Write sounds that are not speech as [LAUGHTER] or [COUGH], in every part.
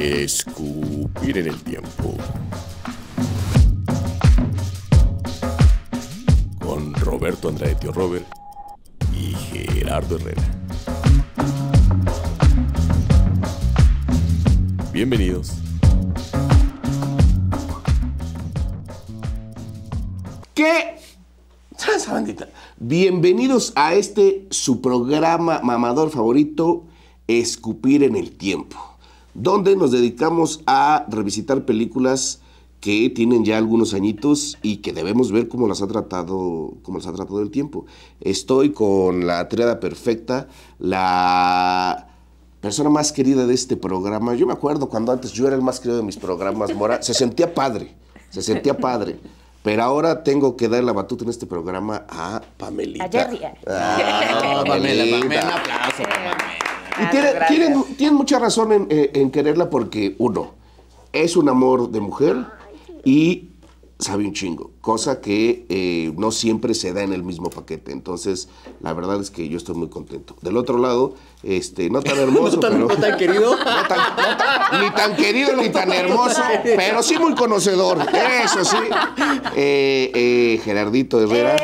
Escupir en el tiempo. Con Roberto Andrade Tío Robert y Gerardo Herrera. Bienvenidos. ¿Qué? esa bandita. Bienvenidos a este su programa mamador favorito, Escupir en el tiempo donde nos dedicamos a revisitar películas que tienen ya algunos añitos y que debemos ver cómo las ha tratado, cómo las ha tratado el tiempo. Estoy con la triada perfecta, la persona más querida de este programa. Yo me acuerdo cuando antes yo era el más querido de mis programas, se sentía padre, se sentía padre. Pero ahora tengo que dar la batuta en este programa a Pamelita. A Jerry. Ah, Pamela, [LAUGHS] Pamela, un aplauso Pamela. Y ah, tienen, mucha razón eh, en, quererla porque, uno, es un amor de mujer y sabe un chingo, cosa que eh, no siempre se da en el mismo paquete. Entonces, la verdad es que yo estoy muy contento. Del otro lado, este, no tan [LAUGHS] hermoso, no tan, pero, no tan querido. [LAUGHS] tan, ni tan querido ni tan hermoso, pero sí muy conocedor. Eso sí. Eh, Gerardito Herrera.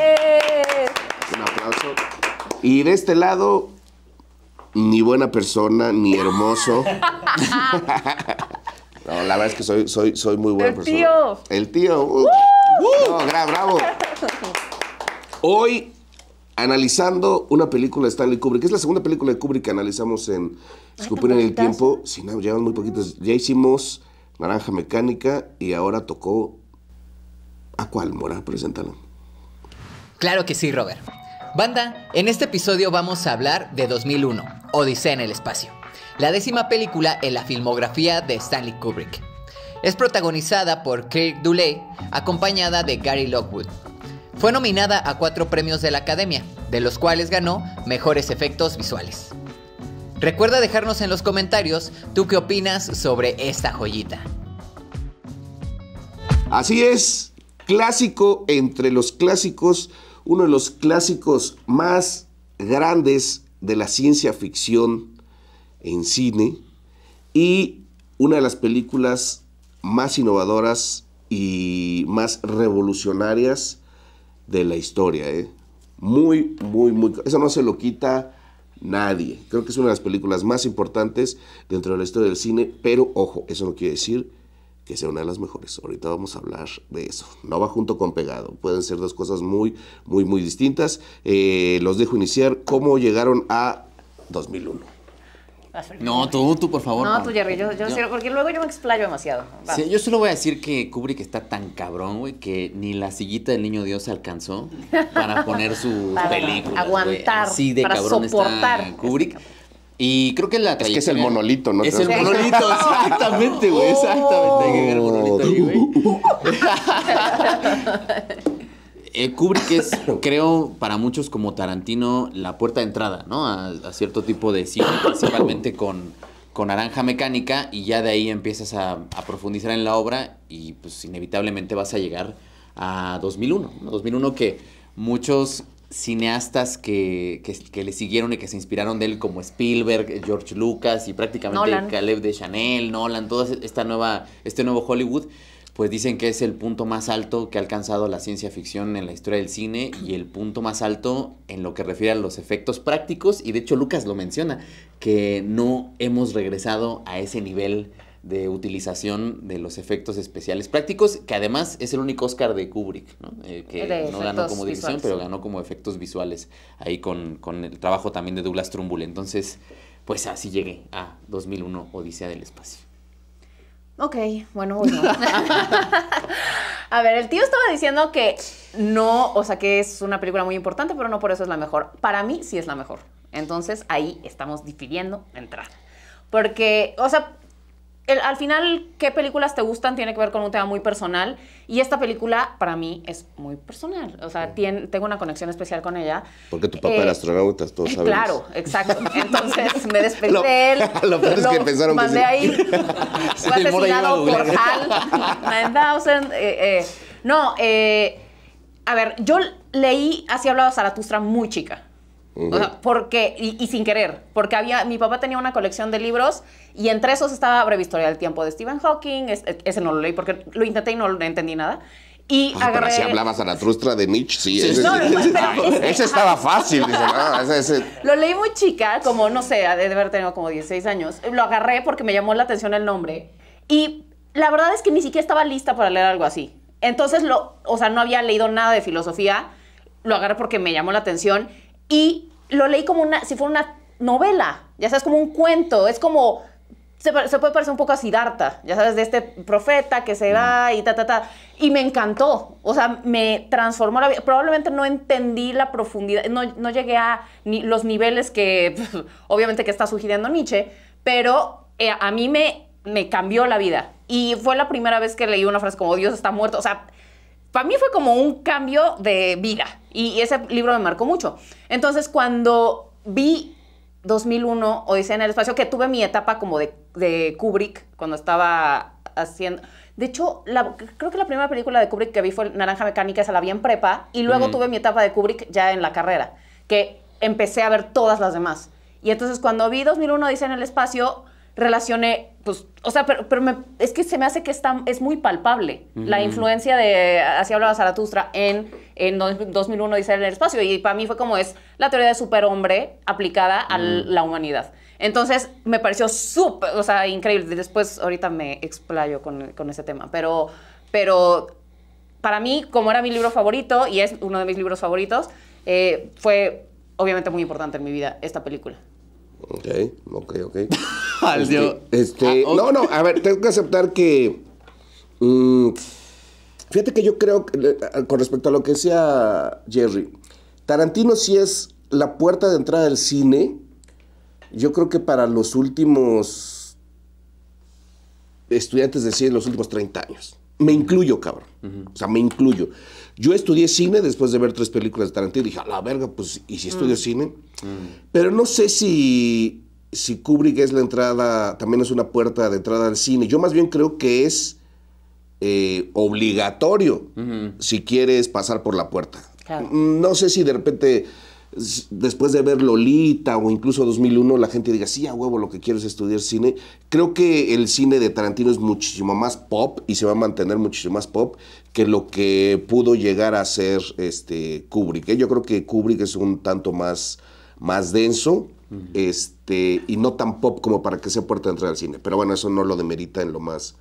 Un aplauso. Y de este lado, ni buena persona, ni hermoso. [LAUGHS] la verdad es que soy, soy, muy buena persona. El Tío. El tío. Uh. bravo. Hoy, analizando una película de Stanley Kubrick, que es la segunda película de Kubrick que analizamos en Escupir en el Tiempo. Sí, no, llevan muy poquitos. Ya hicimos Naranja Mecánica y ahora tocó. ¿A cuál, Mora? Preséntalo. Claro que sí, Robert. Banda, en este episodio vamos a hablar de 2001 Odisea en el espacio, la décima película en la filmografía de Stanley Kubrick. Es protagonizada por Kirk Duley, acompañada de Gary Lockwood. Fue nominada a cuatro premios de la Academia, de los cuales ganó Mejores Efectos Visuales. Recuerda dejarnos en los comentarios tú qué opinas sobre esta joyita. Así es, clásico entre los clásicos, uno de los clásicos más grandes de la ciencia ficción en cine y una de las películas más innovadoras y más revolucionarias de la historia. ¿eh? Muy, muy, muy... Eso no se lo quita nadie. Creo que es una de las películas más importantes dentro de la historia del cine, pero ojo, eso no quiere decir que sea una de las mejores. Ahorita vamos a hablar de eso. No va junto con pegado. Pueden ser dos cosas muy, muy, muy distintas. Eh, los dejo iniciar. ¿Cómo llegaron a 2001? No, tú, tú, por favor. No, tú, Jerry, yo, yo, porque luego yo me explayo demasiado. yo solo voy a decir que Kubrick está tan cabrón, güey, que ni la sillita del niño Dios se alcanzó para poner su [LAUGHS] película. Aguantar, de para cabrón soportar. Está Kubrick. Este y creo que es la trayectoria... Es que es el monolito, ¿no? Es el monolito, [LAUGHS] exactamente, güey. Exactamente. Hay que ver el monolito ahí, güey. [LAUGHS] Eh, Kubrick es, creo, para muchos como Tarantino, la puerta de entrada, ¿no? A, cierto tipo de cine, principalmente con, con Naranja Mecánica, y ya de ahí empiezas a, profundizar en la obra y pues inevitablemente vas a llegar a 2001, 2001 que muchos cineastas que, que, le siguieron y que se inspiraron de él, como Spielberg, George Lucas y prácticamente Caleb de Chanel, Nolan, todo esta nueva, este nuevo Hollywood, pues dicen que es el punto más alto que ha alcanzado la ciencia ficción en la historia del cine y el punto más alto en lo que refiere a los efectos prácticos. Y de hecho Lucas lo menciona, que no hemos regresado a ese nivel de utilización de los efectos especiales prácticos, que además es el único Oscar de Kubrick, ¿no? Eh, que no ganó como dirección, pero ganó como efectos visuales, ahí con, con, el trabajo también de Douglas Trumbull. Entonces, pues así llegué a 2001, Odisea del Espacio. Ok, bueno, bueno. Pues [LAUGHS] a ver, el tío estaba diciendo que no, o sea, que es una película muy importante, pero no por eso es la mejor. Para mí sí es la mejor. Entonces ahí estamos difiriendo entrar. Porque, o sea, al final, qué películas te gustan tiene que ver con un tema muy personal. Y esta película, para mí, es muy personal. O sea, tengo una conexión especial con ella. Porque tu papá era eh, astronauta, todos sabemos. Claro, exacto. [LAUGHS] Entonces me despedí lo, de él. [LAUGHS] Lo, peor es que pensaron mandé ahí. [LAUGHS] Fue asesinado por Hal 9000. Eh, eh. No, eh, a ver, yo leí Así hablaba Zaratustra muy chica porque, y, sin querer, porque había, mi papá tenía una colección de libros y entre esos estaba Breve Historia del Tiempo de Stephen Hawking, ese no lo leí porque lo intenté y no entendí nada. Y Pero si hablabas a la trustra de Nietzsche, sí. Ese, estaba fácil. lo leí muy chica, como, no sé, de haber tenido como 16 años. Lo agarré porque me llamó la atención el nombre. Y la verdad es que ni siquiera estaba lista para leer algo así. Entonces, lo, o sea, no había leído nada de filosofía. Lo agarré porque me llamó la atención y lo leí como una, si fuera una novela, ya sabes, como un cuento, es como, se, puede parecer un poco a Siddhartha, ya sabes, de este profeta que se mm. va y ta, ta, ta, y me encantó, o sea, me transformó la vida, probablemente no entendí la profundidad, no, llegué a ni, los niveles que [LAUGHS] obviamente que está sugiriendo Nietzsche, pero eh, a mí me, me cambió la vida, y fue la primera vez que leí una frase como Dios está muerto, o sea, para mí fue como un cambio de vida y, ese libro me marcó mucho. Entonces, cuando vi 2001, Odisea en el Espacio, que tuve mi etapa como de, de Kubrick, cuando estaba haciendo... De hecho, creo que la primera película de Kubrick que vi fue Naranja Mecánica, esa la vi en prepa, y luego tuve mi etapa de Kubrick ya en la carrera, que empecé a ver todas las demás. Y entonces cuando vi 2001, Odisea en el Espacio, relacioné, pues, o sea, pero, es que se me hace que está, es muy palpable la influencia de, así hablaba Zaratustra, en, en 2001 dice en el espacio, y para mí fue como es la teoría de superhombre aplicada a la humanidad. Entonces, me pareció súper, o sea, increíble. Después, ahorita me explayo con, con ese tema, pero, pero para mí, como era mi libro favorito, y es uno de mis libros favoritos, eh, fue obviamente muy importante en mi vida esta película. Ok, ok, ok. [LAUGHS] Al este, este ah, No, no, a ver, tengo que aceptar que... Mm, fíjate que yo creo, con respecto a lo que decía Jerry, Tarantino sí es la puerta de entrada del cine, yo creo que para los últimos estudiantes de cine, los últimos 30 años me incluyo, cabrón. O sea, me incluyo. Yo estudié cine después de ver tres películas de Tarantino. Dije, a la verga, pues, ¿y si estudio mm. cine? Mm. Pero no sé si, si Kubrick es la entrada, también es una puerta de entrada al cine. Yo más bien creo que es eh, obligatorio si quieres pasar por la puerta. No sé si de repente después de ver Lolita o incluso 2001, la gente diga, sí, a huevo, lo que quiero es estudiar cine. Creo que el cine de Tarantino es muchísimo más pop y se va a mantener muchísimo más pop que lo que pudo llegar a ser este, Kubrick. ¿eh? Yo creo que Kubrick es un tanto más, más denso este, y no tan pop como para que sea puerta de entrada al cine. Pero bueno, eso no lo demerita en lo más,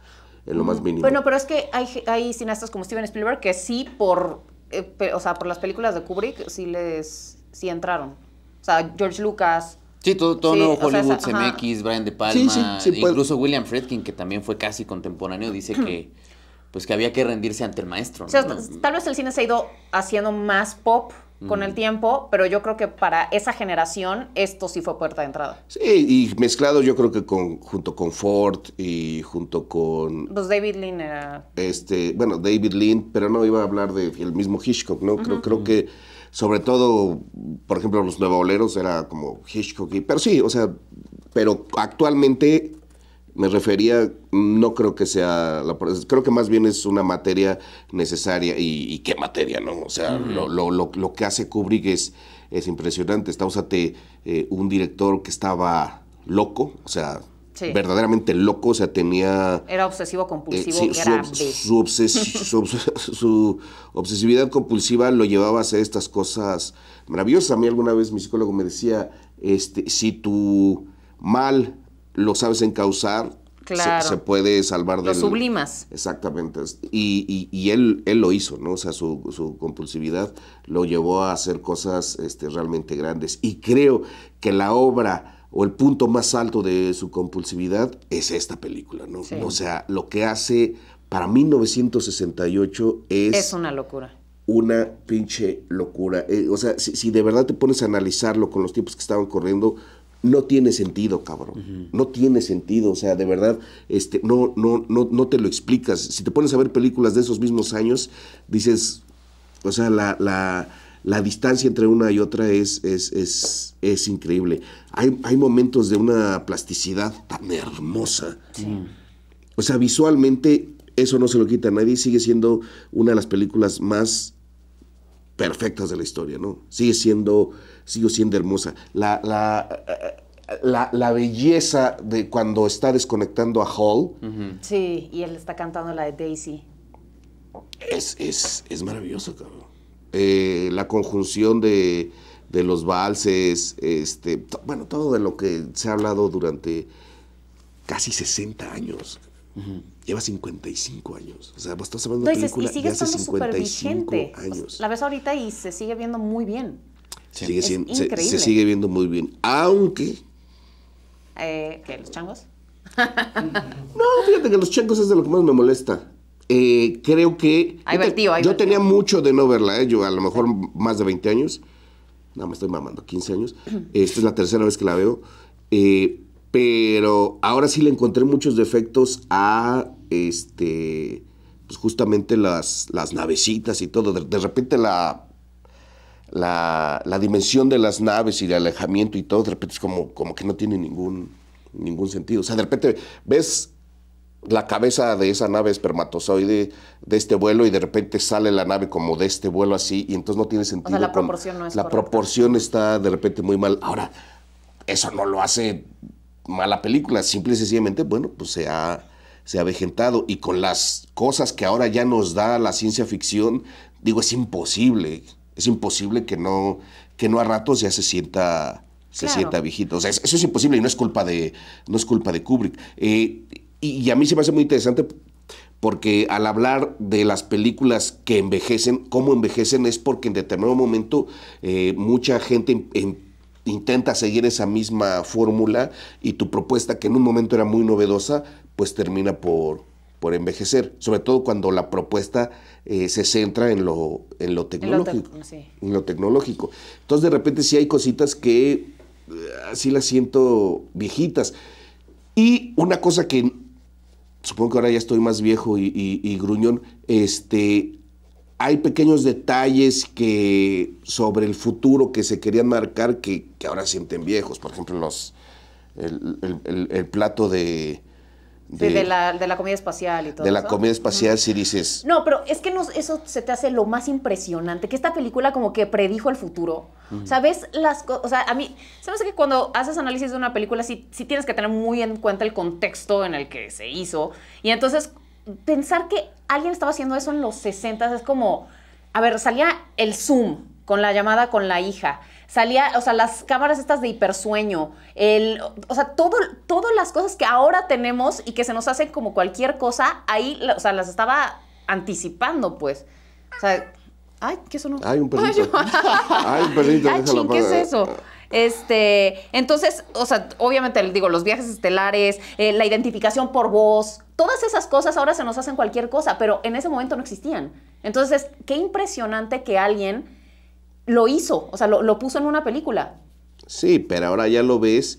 en lo más mínimo. Bueno, pero es que hay, hay cineastas como Steven Spielberg que sí por... Eh, o sea, por las películas de Kubrick sí les sí entraron. O sea, George Lucas. Sí, todo, todo nuevo Hollywood, o Brian De Palma, pues. incluso William Friedkin, que también fue casi contemporáneo, dice que [CLEARS THROAT] pues que había que rendirse ante el maestro. tal vez el cine se ha ido haciendo más pop con el tiempo, pero yo creo que para esa generación esto sí fue puerta de entrada. Sí, y mezclado yo creo que con junto con Ford y junto con pues David Lynn era este, bueno, David Lynn, pero no iba a hablar de el mismo Hitchcock, ¿no? Creo creo que sobre todo, por ejemplo, los Oleros era como Hitchcock, y, pero sí, o sea, pero actualmente me refería, no creo que sea, creo que más bien es una materia necesaria y, qué materia, ¿no? O sea, lo, lo, lo, que hace Kubrick es, es impresionante. Está, úsate eh, un director que estaba loco, o sea, verdaderamente loco, o sea, tenía... Era obsesivo compulsivo grande. Eh, su, [LAUGHS] su, obsesividad compulsiva lo llevaba a hacer estas cosas maravillosas. A mí alguna vez mi psicólogo me decía, este, si tu mal lo sabes encauzar, causar, se, puede salvar de... Lo sublimas. Exactamente. Y, él, él lo hizo, ¿no? O sea, su, su compulsividad lo llevó a hacer cosas este, realmente grandes. Y creo que la obra o el punto más alto de su compulsividad es esta película, ¿no? O sea, lo que hace para 1968 es... Es una locura. Una pinche locura. Eh, o sea, si, de verdad te pones a analizarlo con los tiempos que estaban corriendo, no tiene sentido, cabrón. No tiene sentido. O sea, de verdad, este, no, no, no, no te lo explicas. Si te pones a ver películas de esos mismos años, dices, o sea, la la distancia entre una y otra es, es, increíble. Hay, momentos de una plasticidad tan hermosa. O sea, visualmente eso no se lo quita a nadie, sigue siendo una de las películas más perfectas de la historia, ¿no? Sigue siendo, sigue siendo hermosa. La, la, la, belleza de cuando está desconectando a Hall. Sí, y él está cantando la de Daisy. Es, es maravilloso, cabrón. Eh, la conjunción de, de, los valses, este, bueno, todo de lo que se ha hablado durante casi 60 años. Lleva 55 años. O sea, vos pues, estás hablando de película y sigue 55 súper vigente. Años. La ves ahorita y se sigue viendo muy bien. Sigue se, sigue viendo muy bien. Aunque. Eh, ¿Qué? ¿Los changos? no, fíjate que los changos es de lo que más me molesta. Eh, creo que... yo tenía mucho de no verla, eh, yo a lo mejor más de 20 años, no, me estoy mamando, 15 años, [CLEARS THROAT] eh, esta es la tercera vez que la veo, pero ahora sí le encontré muchos defectos a, este, pues justamente las, las navecitas y todo, de, repente la la, dimensión de las naves y el alejamiento y todo, de repente es como, como que no tiene ningún, ningún sentido. O sea, de repente ves la cabeza de esa nave espermatozoide de este vuelo y de repente sale la nave como de este vuelo así y entonces no tiene sentido. la proporción no La proporción está de repente muy mal. Ahora, eso no lo hace mala película, simple y sencillamente, bueno, pues se ha, se ha avejentado y con las cosas que ahora ya nos da la ciencia ficción, digo, es imposible, es imposible que no, que no a ratos ya se sienta se sienta viejito. O sea, eso es imposible y no es culpa de, no es culpa de Kubrick. Eh, y, a mí se me hace muy interesante porque al hablar de las películas que envejecen, cómo envejecen es porque en determinado momento eh, mucha gente intenta seguir esa misma fórmula y tu propuesta que en un momento era muy novedosa, pues termina por, por envejecer, sobre todo cuando la propuesta eh, se centra en lo, en lo tecnológico. En lo, tecnológico. Entonces de repente sí hay cositas que eh, así las siento viejitas. Y una cosa que supongo que ahora ya estoy más viejo y, gruñón, este, hay pequeños detalles que sobre el futuro que se querían marcar que, ahora sienten viejos. Por ejemplo, los, el plato de, de, la, de, comida espacial y todo. De la comida espacial, si dices. No, pero es que no eso se te hace lo más impresionante, que esta película como que predijo el futuro. ¿Sabes? Las o sea, a mí, ¿sabes que cuando haces análisis de una película, si sí tienes que tener muy en cuenta el contexto en el que se hizo? Y entonces, pensar que alguien estaba haciendo eso en los 60 es como, a ver, salía el Zoom con la llamada con la hija salía, o sea, las cámaras estas de hipersueño, el, o sea, todo, todas las cosas que ahora tenemos y que se nos hacen como cualquier cosa, ahí, o sea, las estaba anticipando, pues. O sea, ay, ¿qué sonó? Hay un perrito. [LAUGHS] Hay un perrito. ¿qué es eso? Este, entonces, o sea, obviamente, digo, los viajes estelares, eh, la identificación por voz, todas esas cosas ahora se nos hacen cualquier cosa, pero en ese momento no existían. Entonces, qué impresionante que alguien lo hizo, o sea, lo, puso en una película. Sí, pero ahora ya lo ves.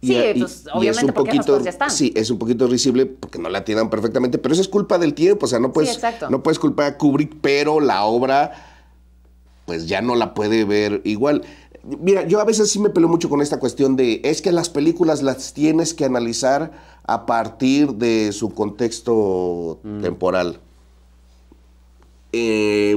Y, sí, pues, obviamente es un poquito, ya están. Sí, es un poquito risible porque no la tiran perfectamente, pero eso es culpa del tiempo, o sea, no puedes, no puedes culpar a Kubrick, pero la obra, pues ya no la puede ver igual. Mira, yo a veces sí me peleo mucho con esta cuestión de, es que las películas las tienes que analizar a partir de su contexto mm. temporal. Eh,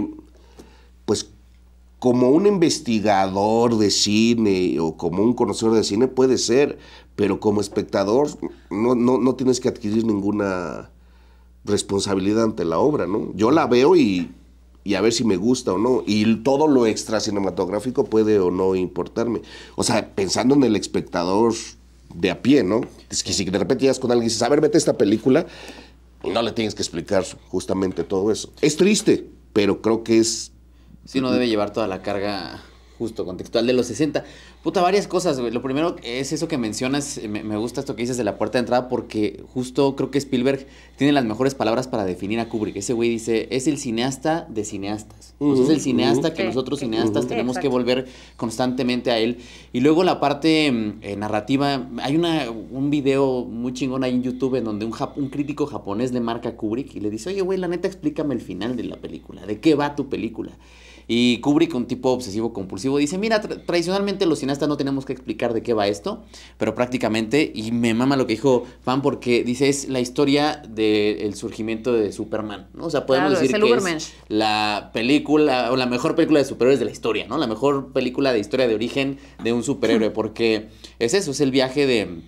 como un investigador de cine o como un conocedor de cine puede ser, pero como espectador no, no, no tienes que adquirir ninguna responsabilidad ante la obra, ¿no? Yo la veo y, a ver si me gusta o no. Y todo lo extra cinematográfico puede o no importarme. O sea, pensando en el espectador de a pie, ¿no? Es que si de repente llegas con alguien y dices, a ver, vete esta película, no le tienes que explicar justamente todo eso. Es triste, pero creo que es Sí, uno debe llevar toda la carga justo contextual de los 60. Puta, varias cosas, güey. Lo primero es eso que mencionas, eh, me, gusta esto que dices de la puerta de entrada, porque justo creo que Spielberg tiene las mejores palabras para definir a Kubrick. Ese güey dice, es el cineasta de cineastas. es el cineasta que nosotros cineastas tenemos que volver constantemente a él. Y luego la parte mm, eh, narrativa, hay una, un video muy chingón ahí en YouTube en donde un, un crítico japonés le marca Kubrick y le dice, oye, güey, la neta explícame el final de la película, de qué va tu película. Y Kubrick, un tipo obsesivo compulsivo, dice, mira, tradicionalmente los cineastas no tenemos que explicar de qué va esto, pero prácticamente, y me mama lo que dijo fan porque dice, es la historia del surgimiento de Superman, ¿no? O sea, podemos decir que la película, o la mejor película de superhéroes de la historia, ¿no? La mejor película de historia de origen de un superhéroe, [LAUGHS] porque es eso, es el viaje de...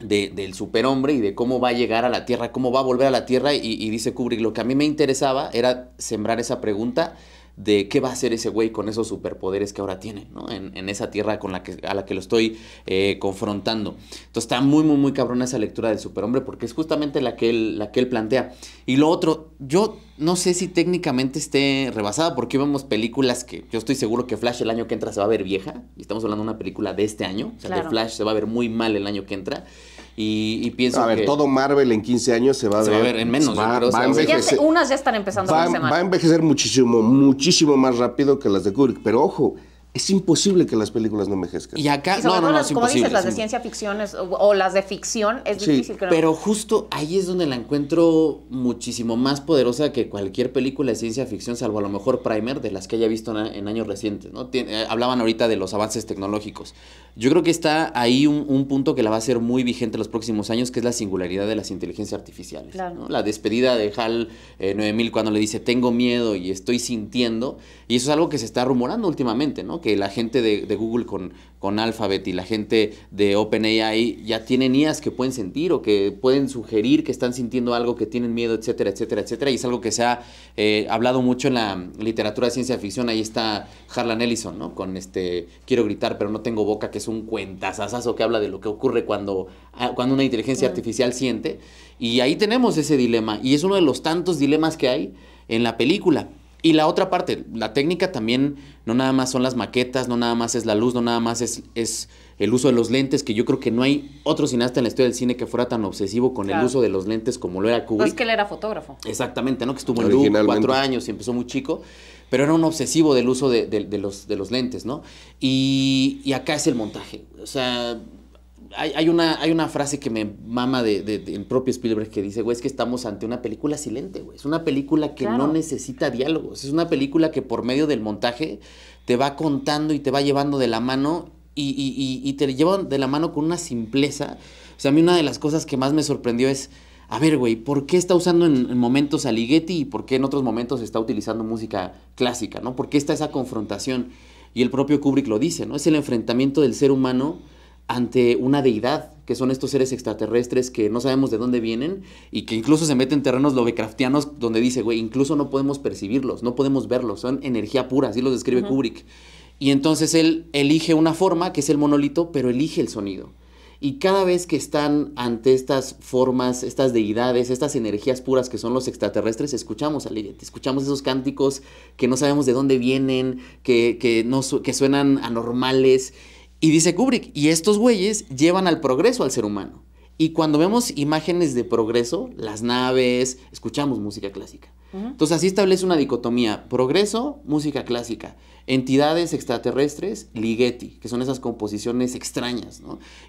del superhombre y de cómo va a llegar a la Tierra, cómo va a volver a la Tierra. Y, y, dice Kubrick, lo que a mí me interesaba era sembrar esa pregunta de qué va a hacer ese güey con esos superpoderes que ahora tiene, ¿no? En, esa tierra con la que, a la que lo estoy eh, confrontando. Entonces está muy, muy, muy cabrona esa lectura del superhombre porque es justamente la que él, la que él plantea. Y lo otro, yo no sé si técnicamente esté rebasada porque vemos películas que yo estoy seguro que Flash el año que entra se va a ver vieja. Y estamos hablando de una película de este año. O sea, Flash se va a ver muy mal el año que entra. Y, y pienso A ver, que todo Marvel en 15 años se va a ver. en menos. unas ya están empezando va, a Va a envejecer muchísimo, muchísimo más rápido que las de Kubrick. Pero ojo, es imposible que las películas no envejezcan. Y acá, no, no, no, las, como dices, las de ciencia ficción o, las de ficción es difícil. Pero justo ahí es donde la encuentro muchísimo más poderosa que cualquier película de ciencia ficción, salvo a lo mejor Primer, de las que haya visto en, años recientes. ¿no? Eh, hablaban ahorita de los avances tecnológicos. Yo creo que está ahí un, punto que la va a hacer muy vigente en los próximos años, que es la singularidad de las inteligencias artificiales. La despedida de HAL 9000 eh, cuando le dice tengo miedo y estoy sintiendo. Y eso es algo que se está rumorando últimamente, ¿no? que la gente de, Google con, con Alphabet y la gente de OpenAI ya tienen IAs que pueden sentir o que pueden sugerir que están sintiendo algo, que tienen miedo, etcétera, etcétera, etcétera. Y es algo que se ha eh, hablado mucho en la literatura de ciencia ficción. Ahí está Harlan Ellison, ¿no? Con este Quiero gritar, pero no tengo boca, que es un cuentasasazo que habla de lo que ocurre cuando, ah, cuando una inteligencia artificial siente. Y ahí tenemos ese dilema. Y es uno de los tantos dilemas que hay en la película. Y la otra parte, la técnica también no nada más son las maquetas, no nada más es la luz, no nada más es, es el uso de los lentes, que yo creo que no hay otro cineasta en la historia del cine que fuera tan obsesivo con el uso de los lentes como lo era Kubrick. No es que él era fotógrafo. Exactamente, ¿no? Que estuvo en Louvre cuatro años y empezó muy chico, pero era un obsesivo del uso de, los, de los lentes, ¿no? Y, y acá es el montaje. O sea, hay, hay, una, hay una frase que me mama del propio Spielberg que dice, güey, es que estamos ante una película silente, güey. Es una película que no necesita diálogos. Es una película que por medio del montaje te va contando y te va llevando de la mano y, te lleva de la mano con una simpleza. O sea, a mí una de las cosas que más me sorprendió es, a ver, güey, ¿por qué está usando en, momentos a Ligeti y por qué en otros momentos está utilizando música clásica, ¿no? ¿Por qué está esa confrontación? Y el propio Kubrick lo dice, ¿no? Es el enfrentamiento del ser humano ante una deidad, que son estos seres extraterrestres que no sabemos de dónde vienen y que incluso se meten en terrenos lovecraftianos donde dice, güey, incluso no podemos percibirlos, no podemos verlos, son energía pura, así los describe Kubrick. Y entonces él elige una forma, que es el monolito, pero elige el sonido. Y cada vez que están ante estas formas, estas deidades, estas energías puras que son los extraterrestres, escuchamos, a escuchamos esos cánticos que no sabemos de dónde vienen, que, que, no, que suenan anormales. Y dice Kubrick, y estos güeyes llevan al progreso al ser humano. Y cuando vemos imágenes de progreso, las naves, escuchamos música clásica. Entonces así establece una dicotomía, progreso, música clásica, entidades extraterrestres, ligeti, que son esas composiciones extrañas,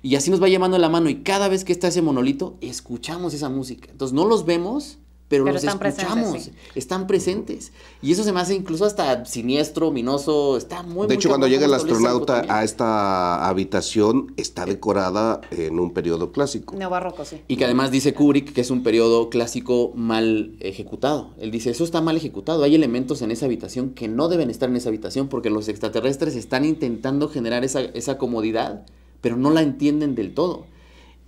Y así nos va llamando la mano y cada vez que está ese monolito, escuchamos esa música. Entonces no los vemos, pero, los escuchamos, están presentes. Y eso se me hace incluso hasta siniestro, minoso, está muy... De hecho, cuando llega el astronauta a esta habitación, está decorada en un periodo clásico. Neobarroco, sí. Y que además dice Kubrick que es un periodo clásico mal ejecutado. Él dice, eso está mal ejecutado, hay elementos en esa habitación que no deben estar en esa habitación porque los extraterrestres están intentando generar esa, esa comodidad, pero no la entienden del todo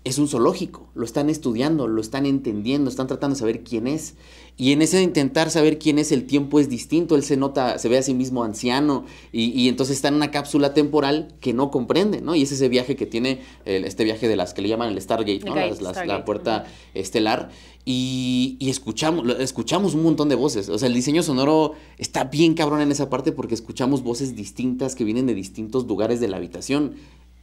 es un zoológico, lo están estudiando, lo están entendiendo, están tratando de saber quién es. Y en ese intentar saber quién es, el tiempo es distinto, él se nota, se ve a sí mismo anciano y, entonces está en una cápsula temporal que no comprende, ¿no? Y es ese viaje que tiene, este viaje de las que le llaman el Stargate, ¿no? La puerta estelar. Y, escuchamos, escuchamos un montón de voces. O sea, el diseño sonoro está bien cabrón en esa parte porque escuchamos voces distintas que vienen de distintos lugares de la habitación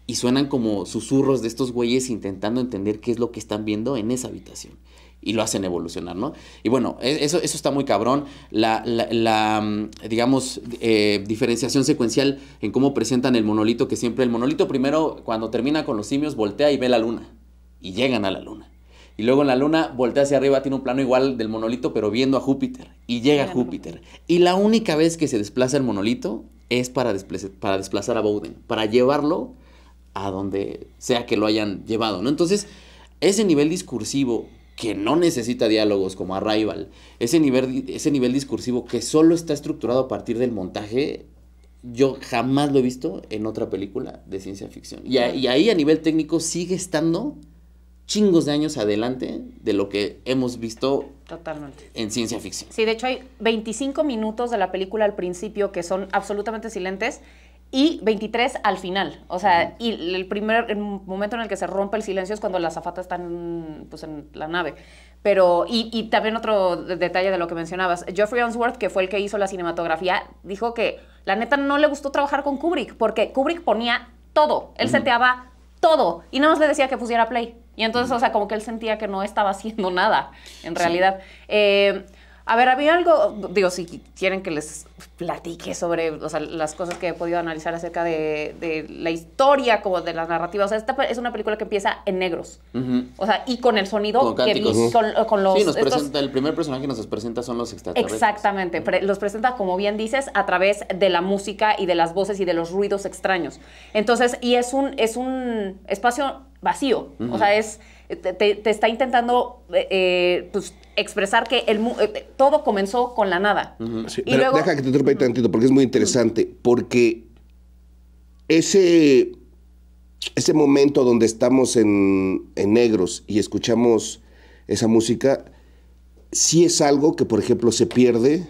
y suenan como susurros de estos güeyes intentando entender qué es lo que están viendo en esa habitación. Y lo hacen evolucionar, ¿no? Y bueno, e, eso, eso está muy cabrón. La, la, mm, digamos, eh, diferenciación secuencial en cómo presentan el monolito, que siempre el monolito primero, cuando termina con los simios, voltea y ve la luna. Y llegan a la luna. Y luego en la luna voltea hacia arriba, tiene un plano igual del monolito, pero viendo a Júpiter. Y llega a Júpiter. Y la única vez que se desplaza el monolito es para, para desplazar a Bowden, para llevarlo a donde sea que lo hayan llevado, ¿no? Entonces, ese nivel discursivo que no necesita diálogos como Arrival, ese nivel, ese nivel discursivo que solo está estructurado a partir del montaje, yo jamás lo he visto en otra película de ciencia ficción. Y, ahí a nivel técnico sigue estando chingos de años adelante de lo que hemos visto Totalmente. en ciencia ficción. Sí, de hecho hay 25 minutos de la película al principio que son absolutamente silentes y 23 al final. O sea, y el primer momento en el que se rompe el silencio es cuando las zafata está en, pues, en la nave. Pero, y, también otro detalle de lo que mencionabas, Geoffrey Onsworth, que fue el que hizo la cinematografía, dijo que la neta no le gustó trabajar con Kubrick, porque Kubrick ponía todo, él seteaba todo, y nada más le decía que pusiera play. Y entonces, o sea, como que él sentía que no estaba haciendo nada, en realidad. Eh, a ver, había algo, digo, si quieren que les platique sobre o sea, las cosas que he podido analizar acerca de, la historia, como de la narrativa. O sea, esta es una película que empieza en negros. O sea, y con el sonido que vi, con, los. Sí, nos presenta, el primer personaje que nos presenta son los extraterrestres. Exactamente. los presenta, como bien dices, a través de la música y de las voces y de los ruidos extraños. Entonces, y es un, es un espacio vacío. O sea, es te, está intentando eh, eh, pues, expresar que el eh, todo comenzó con la nada. y deja que te interrumpa tantito, porque es muy interesante, porque ese, ese momento donde estamos en, en negros y escuchamos esa música, sí es algo que, por ejemplo, se pierde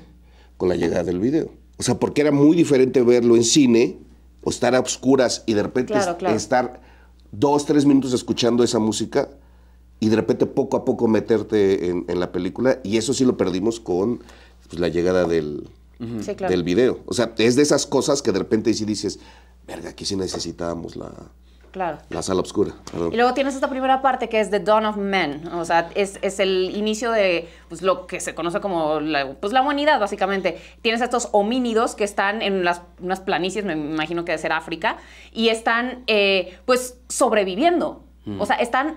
con la llegada del video. O sea, porque era muy diferente verlo en cine o estar a oscuras y de repente estar dos, tres minutos escuchando esa música y de repente poco a poco meterte en, la película. Y eso sí lo perdimos con pues, la llegada del, del video. O sea, es de esas cosas que de repente sí dices, verga, aquí sí necesitábamos la, La sala oscura. Y luego tienes esta primera parte que es The Dawn of Men. O sea, es, el inicio de pues, lo que se conoce como pues, la, humanidad, básicamente. Tienes estos homínidos que están en las, unas planicies, me imagino que debe ser África, y están eh, pues sobreviviendo. Mm. O sea, están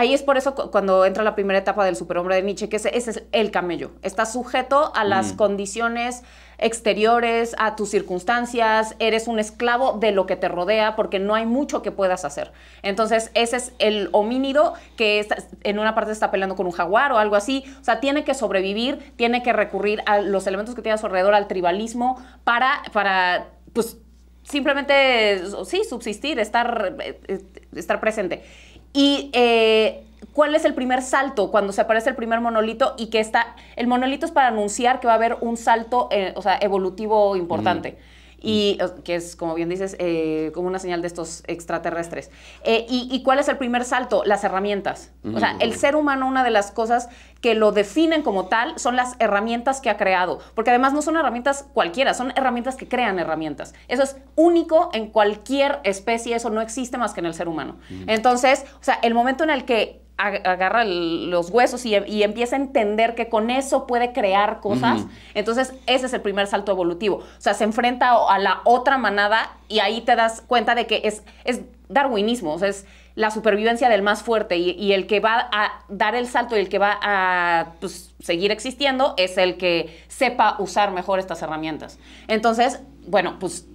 Ahí es por eso cuando entra la primera etapa del superhombre de Nietzsche, que ese, es el camello. Está sujeto a las mm. condiciones exteriores, a tus circunstancias, eres un esclavo de lo que te rodea porque no hay mucho que puedas hacer. Entonces, ese es el homínido que está, en una parte está peleando con un jaguar o algo así. O sea, tiene que sobrevivir, tiene que recurrir a los elementos que tiene a su alrededor, al tribalismo, para, para pues, simplemente, sí, subsistir, estar, eh, eh, estar presente. Y eh, cuál es el primer salto cuando se aparece el primer monolito y que está, el monolito es para anunciar que va a haber un salto, eh, o sea, evolutivo importante y que es, como bien dices, eh, como una señal de estos extraterrestres. Eh, y, cuál es el primer salto? Las herramientas. O sea, el ser humano, una de las cosas que lo definen como tal son las herramientas que ha creado, porque además no son herramientas cualquiera, son herramientas que crean herramientas. Eso es único en cualquier especie, eso no existe más que en el ser humano. Entonces, o sea, el momento en el que agarra los huesos em-, y, empieza a entender que con eso puede crear cosas. Entonces, ese es el primer salto evolutivo. O sea, se enfrenta a la otra manada y ahí te das cuenta de que es, es darwinismo, o sea, es la supervivencia del más fuerte y, el que va a dar el salto y el que va a pues, seguir existiendo es el que sepa usar mejor estas herramientas. Entonces, bueno, pues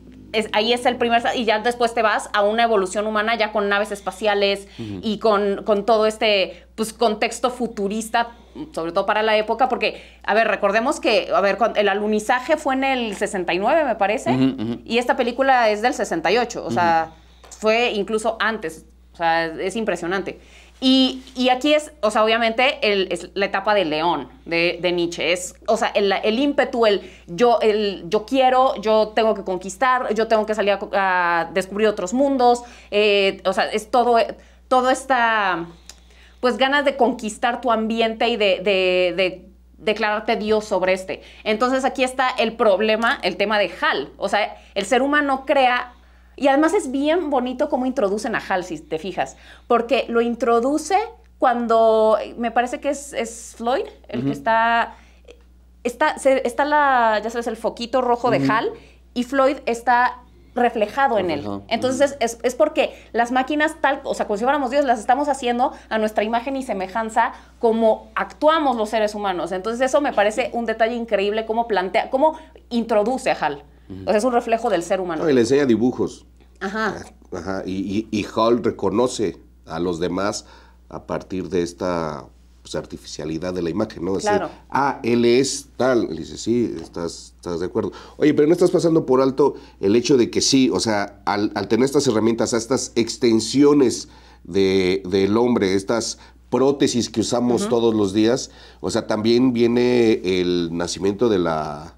ahí es el primer, y ya después te vas a una evolución humana ya con naves espaciales y con, todo este pues, contexto futurista, sobre todo para la época, porque, a ver, recordemos que, a ver, el alunizaje fue en el 69, me parece, y esta película es del 68, o sea, fue incluso antes, o sea, es impresionante. Y, aquí es, o sea, obviamente es la etapa del león de, Nietzsche. Es, o sea, el, ímpetu, el yo, el yo quiero, yo tengo que conquistar, yo tengo que salir a, descubrir otros mundos. Eh, o sea, es todo, todo esta, pues ganas de conquistar tu ambiente y de, de declararte Dios sobre este. Entonces aquí está el problema, el tema de Hal. O sea, el ser humano crea y además es bien bonito cómo introducen a Hal, si te fijas, porque lo introduce cuando, me parece que es, Floyd, el que está, está, está la, ya sabes, el foquito rojo de Hal, y Floyd está reflejado en él. Entonces es, porque las máquinas tal, o sea, como si fuéramos Dios, las estamos haciendo a nuestra imagen y semejanza como actuamos los seres humanos. Entonces eso me parece un detalle increíble, cómo plantea, cómo introduce a Hal. O sea, es un reflejo del ser humano. le enseña dibujos. Ajá. Ajá. Y, Hall reconoce a los demás a partir de esta pues, artificialidad de la imagen, ¿no? claro. ah, él es tal. dice, sí, estás, estás de acuerdo. Oye, pero no estás pasando por alto el hecho de que sí, o sea, al, tener estas herramientas, estas extensiones del hombre, estas prótesis que usamos todos los días, o sea, también viene el nacimiento de la,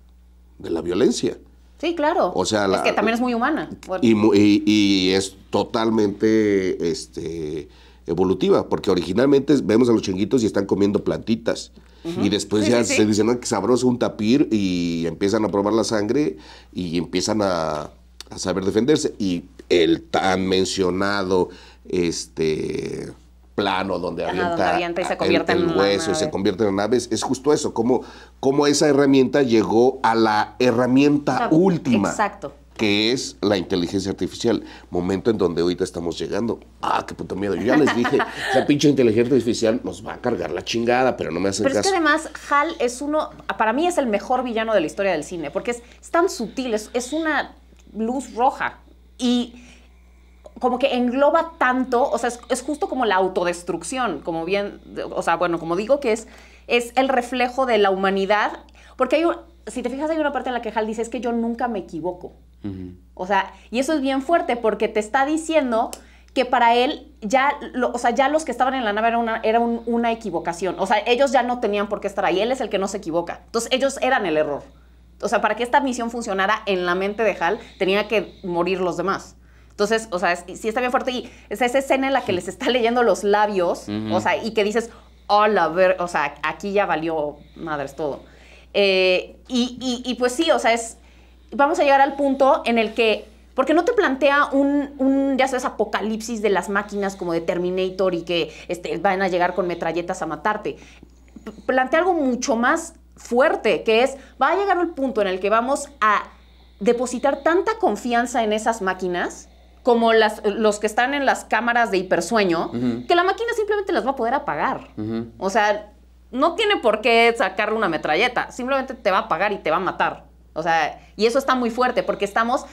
de la violencia. Sí, claro. O sea, es que también es muy humana. Y, es totalmente este, evolutiva, porque originalmente vemos a los chinguitos y están comiendo plantitas. Y después ya se dicen, que sabroso un tapir, y empiezan a probar la sangre y empiezan a, a saber defenderse. Y el tan mencionado, este plano donde avienta, se convierte el, en hueso y se convierte en naves. Es justo eso, cómo, esa herramienta llegó a la herramienta última. Exacto. Que es la inteligencia artificial. Momento en donde ahorita estamos llegando. Ah, qué puto miedo. Yo ya les dije, [LAUGHS] esa pinche inteligencia artificial nos va a cargar la chingada, pero no me hacen pero caso. Pero es que además, Hal es uno, para mí es el mejor villano de la historia del cine, porque es, tan sutil, es, es una luz roja. Y como que engloba tanto, o sea, es, justo como la autodestrucción, como bien, o sea, bueno, como digo que es, es el reflejo de la humanidad, porque hay, si te fijas hay una parte en la que Hal dice, es que yo nunca me equivoco. O sea, y eso es bien fuerte porque te está diciendo que para él ya, o sea, ya los que estaban en la nave era, una, era una equivocación. O sea, ellos ya no tenían por qué estar ahí. Él es el que no se equivoca. Entonces, ellos eran el error. O sea, para que esta misión funcionara en la mente de Hal, tenía que morir los demás. Entonces, o sea, sí está bien fuerte. Y esa escena en la que les está leyendo los labios, o sea, y que dices, hola, ver, o sea, aquí ya valió madres todo. Eh, y, pues sí, o sea, es, vamos a llegar al punto en el que, porque no te plantea un, ya sabes, apocalipsis de las máquinas como de Terminator y que este, van a llegar con metralletas a matarte. plantea algo mucho más fuerte, que es, va a llegar el punto en el que vamos a depositar tanta confianza en esas máquinas como los que están en las cámaras de hipersueño, que la máquina simplemente las va a poder apagar. O sea, no tiene por qué sacarle una metralleta, simplemente te va a apagar y te va a matar. O sea, y eso está muy fuerte porque estamos,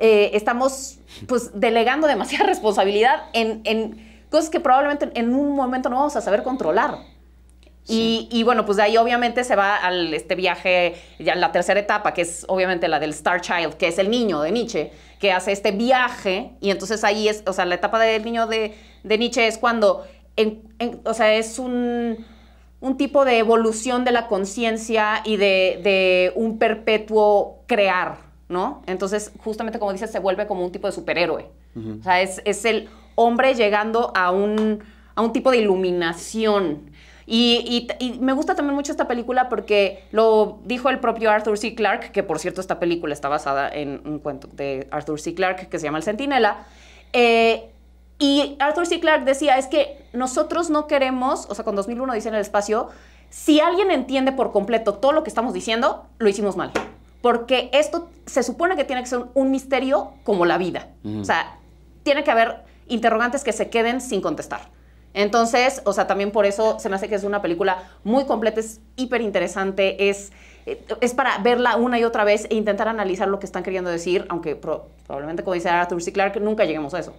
eh, estamos pues delegando demasiada [LAUGHS] responsabilidad en, cosas que probablemente en un momento no vamos a saber controlar. Y, bueno, pues de ahí obviamente se va al este viaje, ya la tercera etapa, que es obviamente la del Star Child, que es el niño de Nietzsche, que hace este viaje y entonces ahí es, o sea, la etapa del niño de, Nietzsche es cuando, o sea, es un, tipo de evolución de la conciencia y de, un perpetuo crear, ¿no? Entonces, justamente como dices, se vuelve como un tipo de superhéroe. O sea, es, el hombre llegando a un, a un tipo de iluminación y, me gusta también mucho esta película porque lo dijo el propio Arthur C. Clarke, que por cierto esta película está basada en un cuento de Arthur C. Clarke que se llama El Centinela. Eh, y Arthur C. Clarke decía, es que nosotros no queremos, o sea, con 2001 dice en el espacio, si alguien entiende por completo todo lo que estamos diciendo, lo hicimos mal. Porque esto se supone que tiene que ser un misterio como la vida. O sea, tiene que haber interrogantes que se queden sin contestar. Entonces, o sea, también por eso se me hace que es una película muy completa, es hiper interesante, es, eh, es para verla una y otra vez e intentar analizar lo que están queriendo decir, aunque probablemente, como dice Arthur C. Clarke, nunca lleguemos a eso.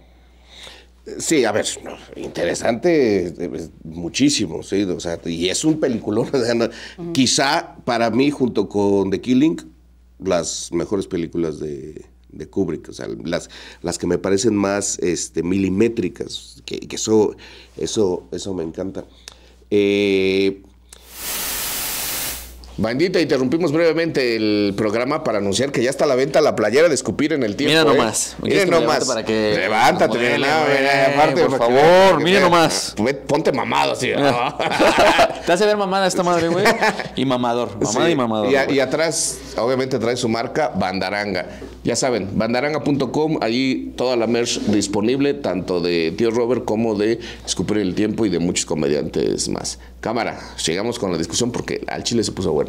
Sí, a ver, interesante eh, muchísimo, sí, o sea, y es un peliculón. [LAUGHS] Quizá para mí, junto con The Killing, las mejores películas de, de Kubrick, o sea, las, las que me parecen más este, milimétricas, que, eso, eso, eso me encanta. Eh, Bandita, interrumpimos brevemente el programa para anunciar que ya está a la venta la playera de escupir en el tiempo. Mira ¿eh? nomás. Mira nomás. Para Levántate, aparte, por favor, mira nomás. Ponte mamado así. [LAUGHS] Te hace ver mamada esta madre, güey. Y mamador. Mamada y mamador. Y, y, atrás, obviamente, trae su marca Bandaranga. Ya saben, bandaranga.com, allí toda la merch disponible, tanto de Tío Robert como de Escupir en el Tiempo y de muchos comediantes más. Cámara, llegamos con la discusión porque al chile se puso bueno.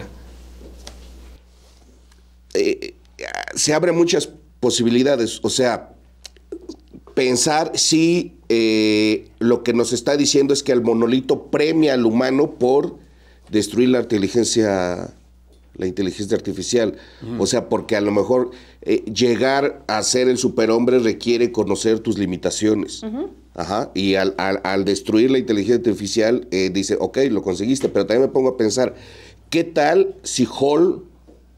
Eh, se abren muchas posibilidades. O sea, pensar si eh, lo que nos está diciendo es que el monolito premia al humano por destruir la inteligencia la inteligencia artificial. O sea, porque a lo mejor eh, llegar a ser el superhombre requiere conocer tus limitaciones. Ajá. Y al, destruir la inteligencia artificial, dice, ok, lo conseguiste, pero también me pongo a pensar, ¿qué tal si Hall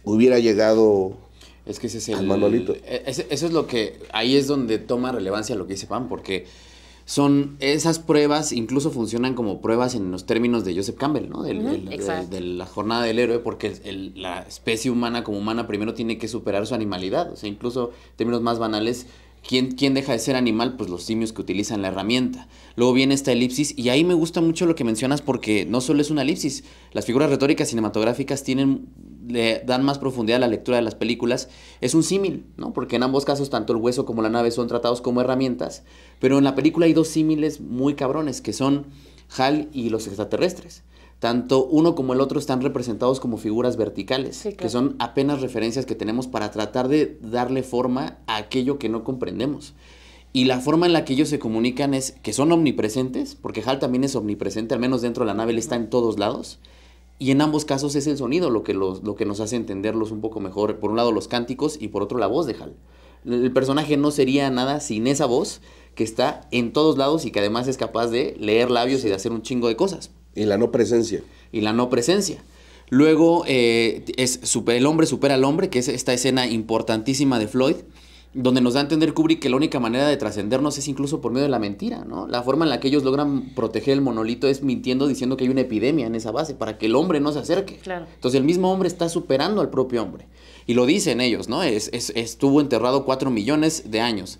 hubiera llegado es que ese al e, eso es lo que, ahí es donde toma relevancia lo que dice Pan porque son esas pruebas, incluso funcionan como pruebas en los términos de Joseph Campbell, ¿no? de, la jornada del héroe, porque la especie humana como humana primero tiene que superar su animalidad, o sea, incluso términos más banales, ¿Quién, deja de ser animal? Pues los simios que utilizan la herramienta. Luego viene esta elipsis y ahí me gusta mucho lo que mencionas porque no solo es una elipsis, las figuras retóricas cinematográficas tienen, le dan más profundidad a la lectura de las películas. Es un símil, ¿no? Porque en ambos casos tanto el hueso como la nave son tratados como herramientas, pero en la película hay dos símiles muy cabrones que son Hal y los extraterrestres tanto uno como el otro están representados como figuras verticales, que son apenas referencias que tenemos para tratar de darle forma a aquello que no comprendemos. Y la forma en la que ellos se comunican es que son omnipresentes, porque HAL también es omnipresente, al menos dentro de la nave, él está en todos lados. Y en ambos casos es el sonido lo que, lo que nos hace entenderlos un poco mejor. Por un lado los cánticos y por otro la voz de Hal. El personaje no sería nada sin esa voz que está en todos lados y que además es capaz de leer labios y de hacer un chingo de cosas. Y la no presencia. Y la no presencia. Luego, eh, es el hombre supera al hombre, que es esta escena importantísima de Floyd, donde nos da a entender Kubrick que la única manera de trascendernos es incluso por medio de la mentira, ¿no? La forma en la que ellos logran proteger el monolito es mintiendo, diciendo que hay una epidemia en esa base, para que el hombre no se acerque. Entonces el mismo hombre está superando al propio hombre. Y lo dicen ellos, ¿no? estuvo enterrado cuatro millones de años.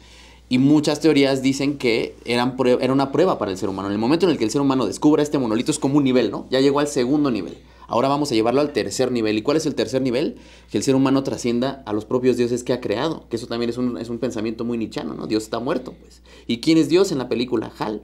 Y muchas teorías dicen que eran era una prueba para el ser humano. En el momento en el que el ser humano descubra este monolito es como un nivel, ¿no? Ya llegó al segundo nivel. Ahora vamos a llevarlo al tercer nivel. ¿Y cuál es el tercer nivel? Que el ser humano trascienda a los propios dioses que ha creado. Que eso también es un, pensamiento muy nichano, ¿no? Dios está muerto, pues. ¿Y quién es Dios en la película? Hal.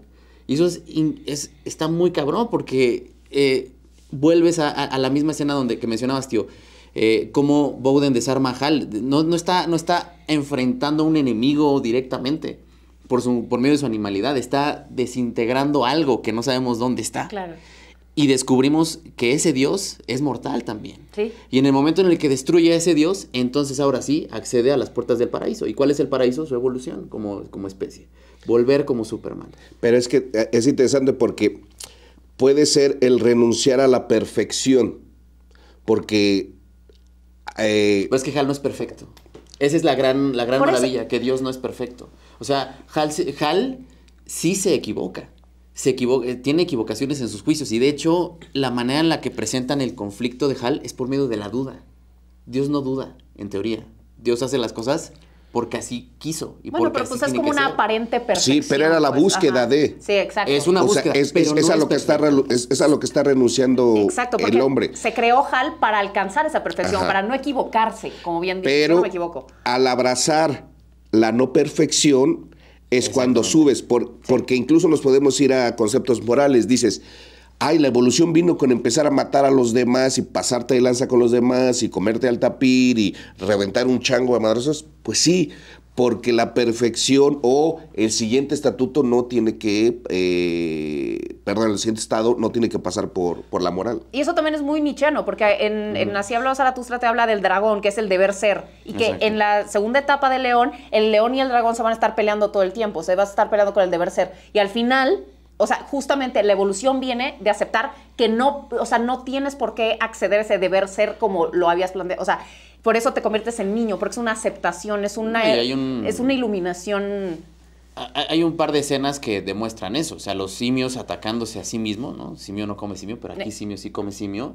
Y eso es, está muy cabrón porque eh, vuelves a, la misma escena donde que mencionabas, tío. Eh, como Bowden desarma a Hal. No, está, no está enfrentando a un enemigo directamente por, su, por medio de su animalidad, está desintegrando algo que no sabemos dónde está. Y descubrimos que ese Dios es mortal también. Y en el momento en el que destruye a ese Dios, entonces ahora sí accede a las puertas del paraíso. ¿Y cuál es el paraíso? Su evolución como, como especie. Volver como Superman. Pero es que eh, es interesante porque puede ser el renunciar a la perfección. Porque eh, es pues que Hal no es perfecto. Esa es la gran, la gran maravilla, que Dios no es perfecto. O sea, Hal, Hal sí se equivoca. Se equivoca, eh, tiene equivocaciones en sus juicios. Y de hecho, la manera en la que presentan el conflicto de Hal es por medio de la duda. Dios no duda, en teoría. Dios hace las cosas porque así quiso. Y bueno, pero pues es como una aparente perfección. Sí, pero era la pues, búsqueda de. Sí, exacto. Es una búsqueda. es, a lo que está renunciando el hombre. Se creó Hal para alcanzar esa perfección, para no equivocarse, como bien dice. Pero no me equivoco. al abrazar la no perfección es cuando subes, porque incluso nos podemos ir a conceptos morales. Dices, ay, la evolución vino con empezar a matar a los demás y pasarte de lanza con los demás y comerte al tapir y reventar un chango de madrazos. Pues sí, porque la perfección o el siguiente estatuto no tiene que, eh, perdón, el siguiente estado no tiene que pasar por, por la moral. Y eso también es muy nicheno, porque en, Así hablaba Zaratustra te habla del dragón, que es el deber ser, y que en la segunda etapa del León, el león y el dragón se van a estar peleando todo el tiempo, se va a estar peleando con el deber ser, y al final o sea, justamente la evolución viene de aceptar que no, o sea, no tienes por qué acceder a ese deber ser como lo habías planteado. O sea, por eso te conviertes en niño, porque es una aceptación, es una, es una iluminación. Hay un par de escenas que demuestran eso, o sea, los simios atacándose a sí mismos, ¿no? Simio no come simio, pero aquí eh. simio sí come simio.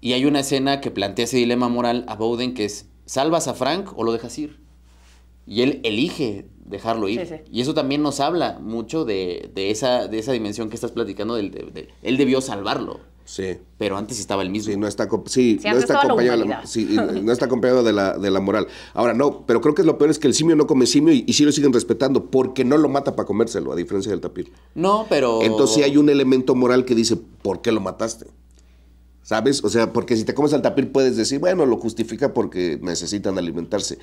Y hay una escena que plantea ese dilema moral a Bowden que es, ¿salvas a Frank o lo dejas ir? Y él elige dejarlo ir. Y eso también nos habla mucho de, de, esa, de esa dimensión que estás platicando. Del, él debió salvarlo. Sí. Pero antes estaba el mismo. Sí, no está, no está acompañado, de la, de la moral. Ahora, no, pero creo que lo peor es que el simio no come simio y, y sí lo siguen respetando porque no lo mata para comérselo, a diferencia del tapir. No, pero. Entonces sí hay un elemento moral que dice, ¿por qué lo mataste? ¿Sabes? O sea, porque si te comes al tapir puedes decir, bueno, lo justifica porque necesitan alimentarse.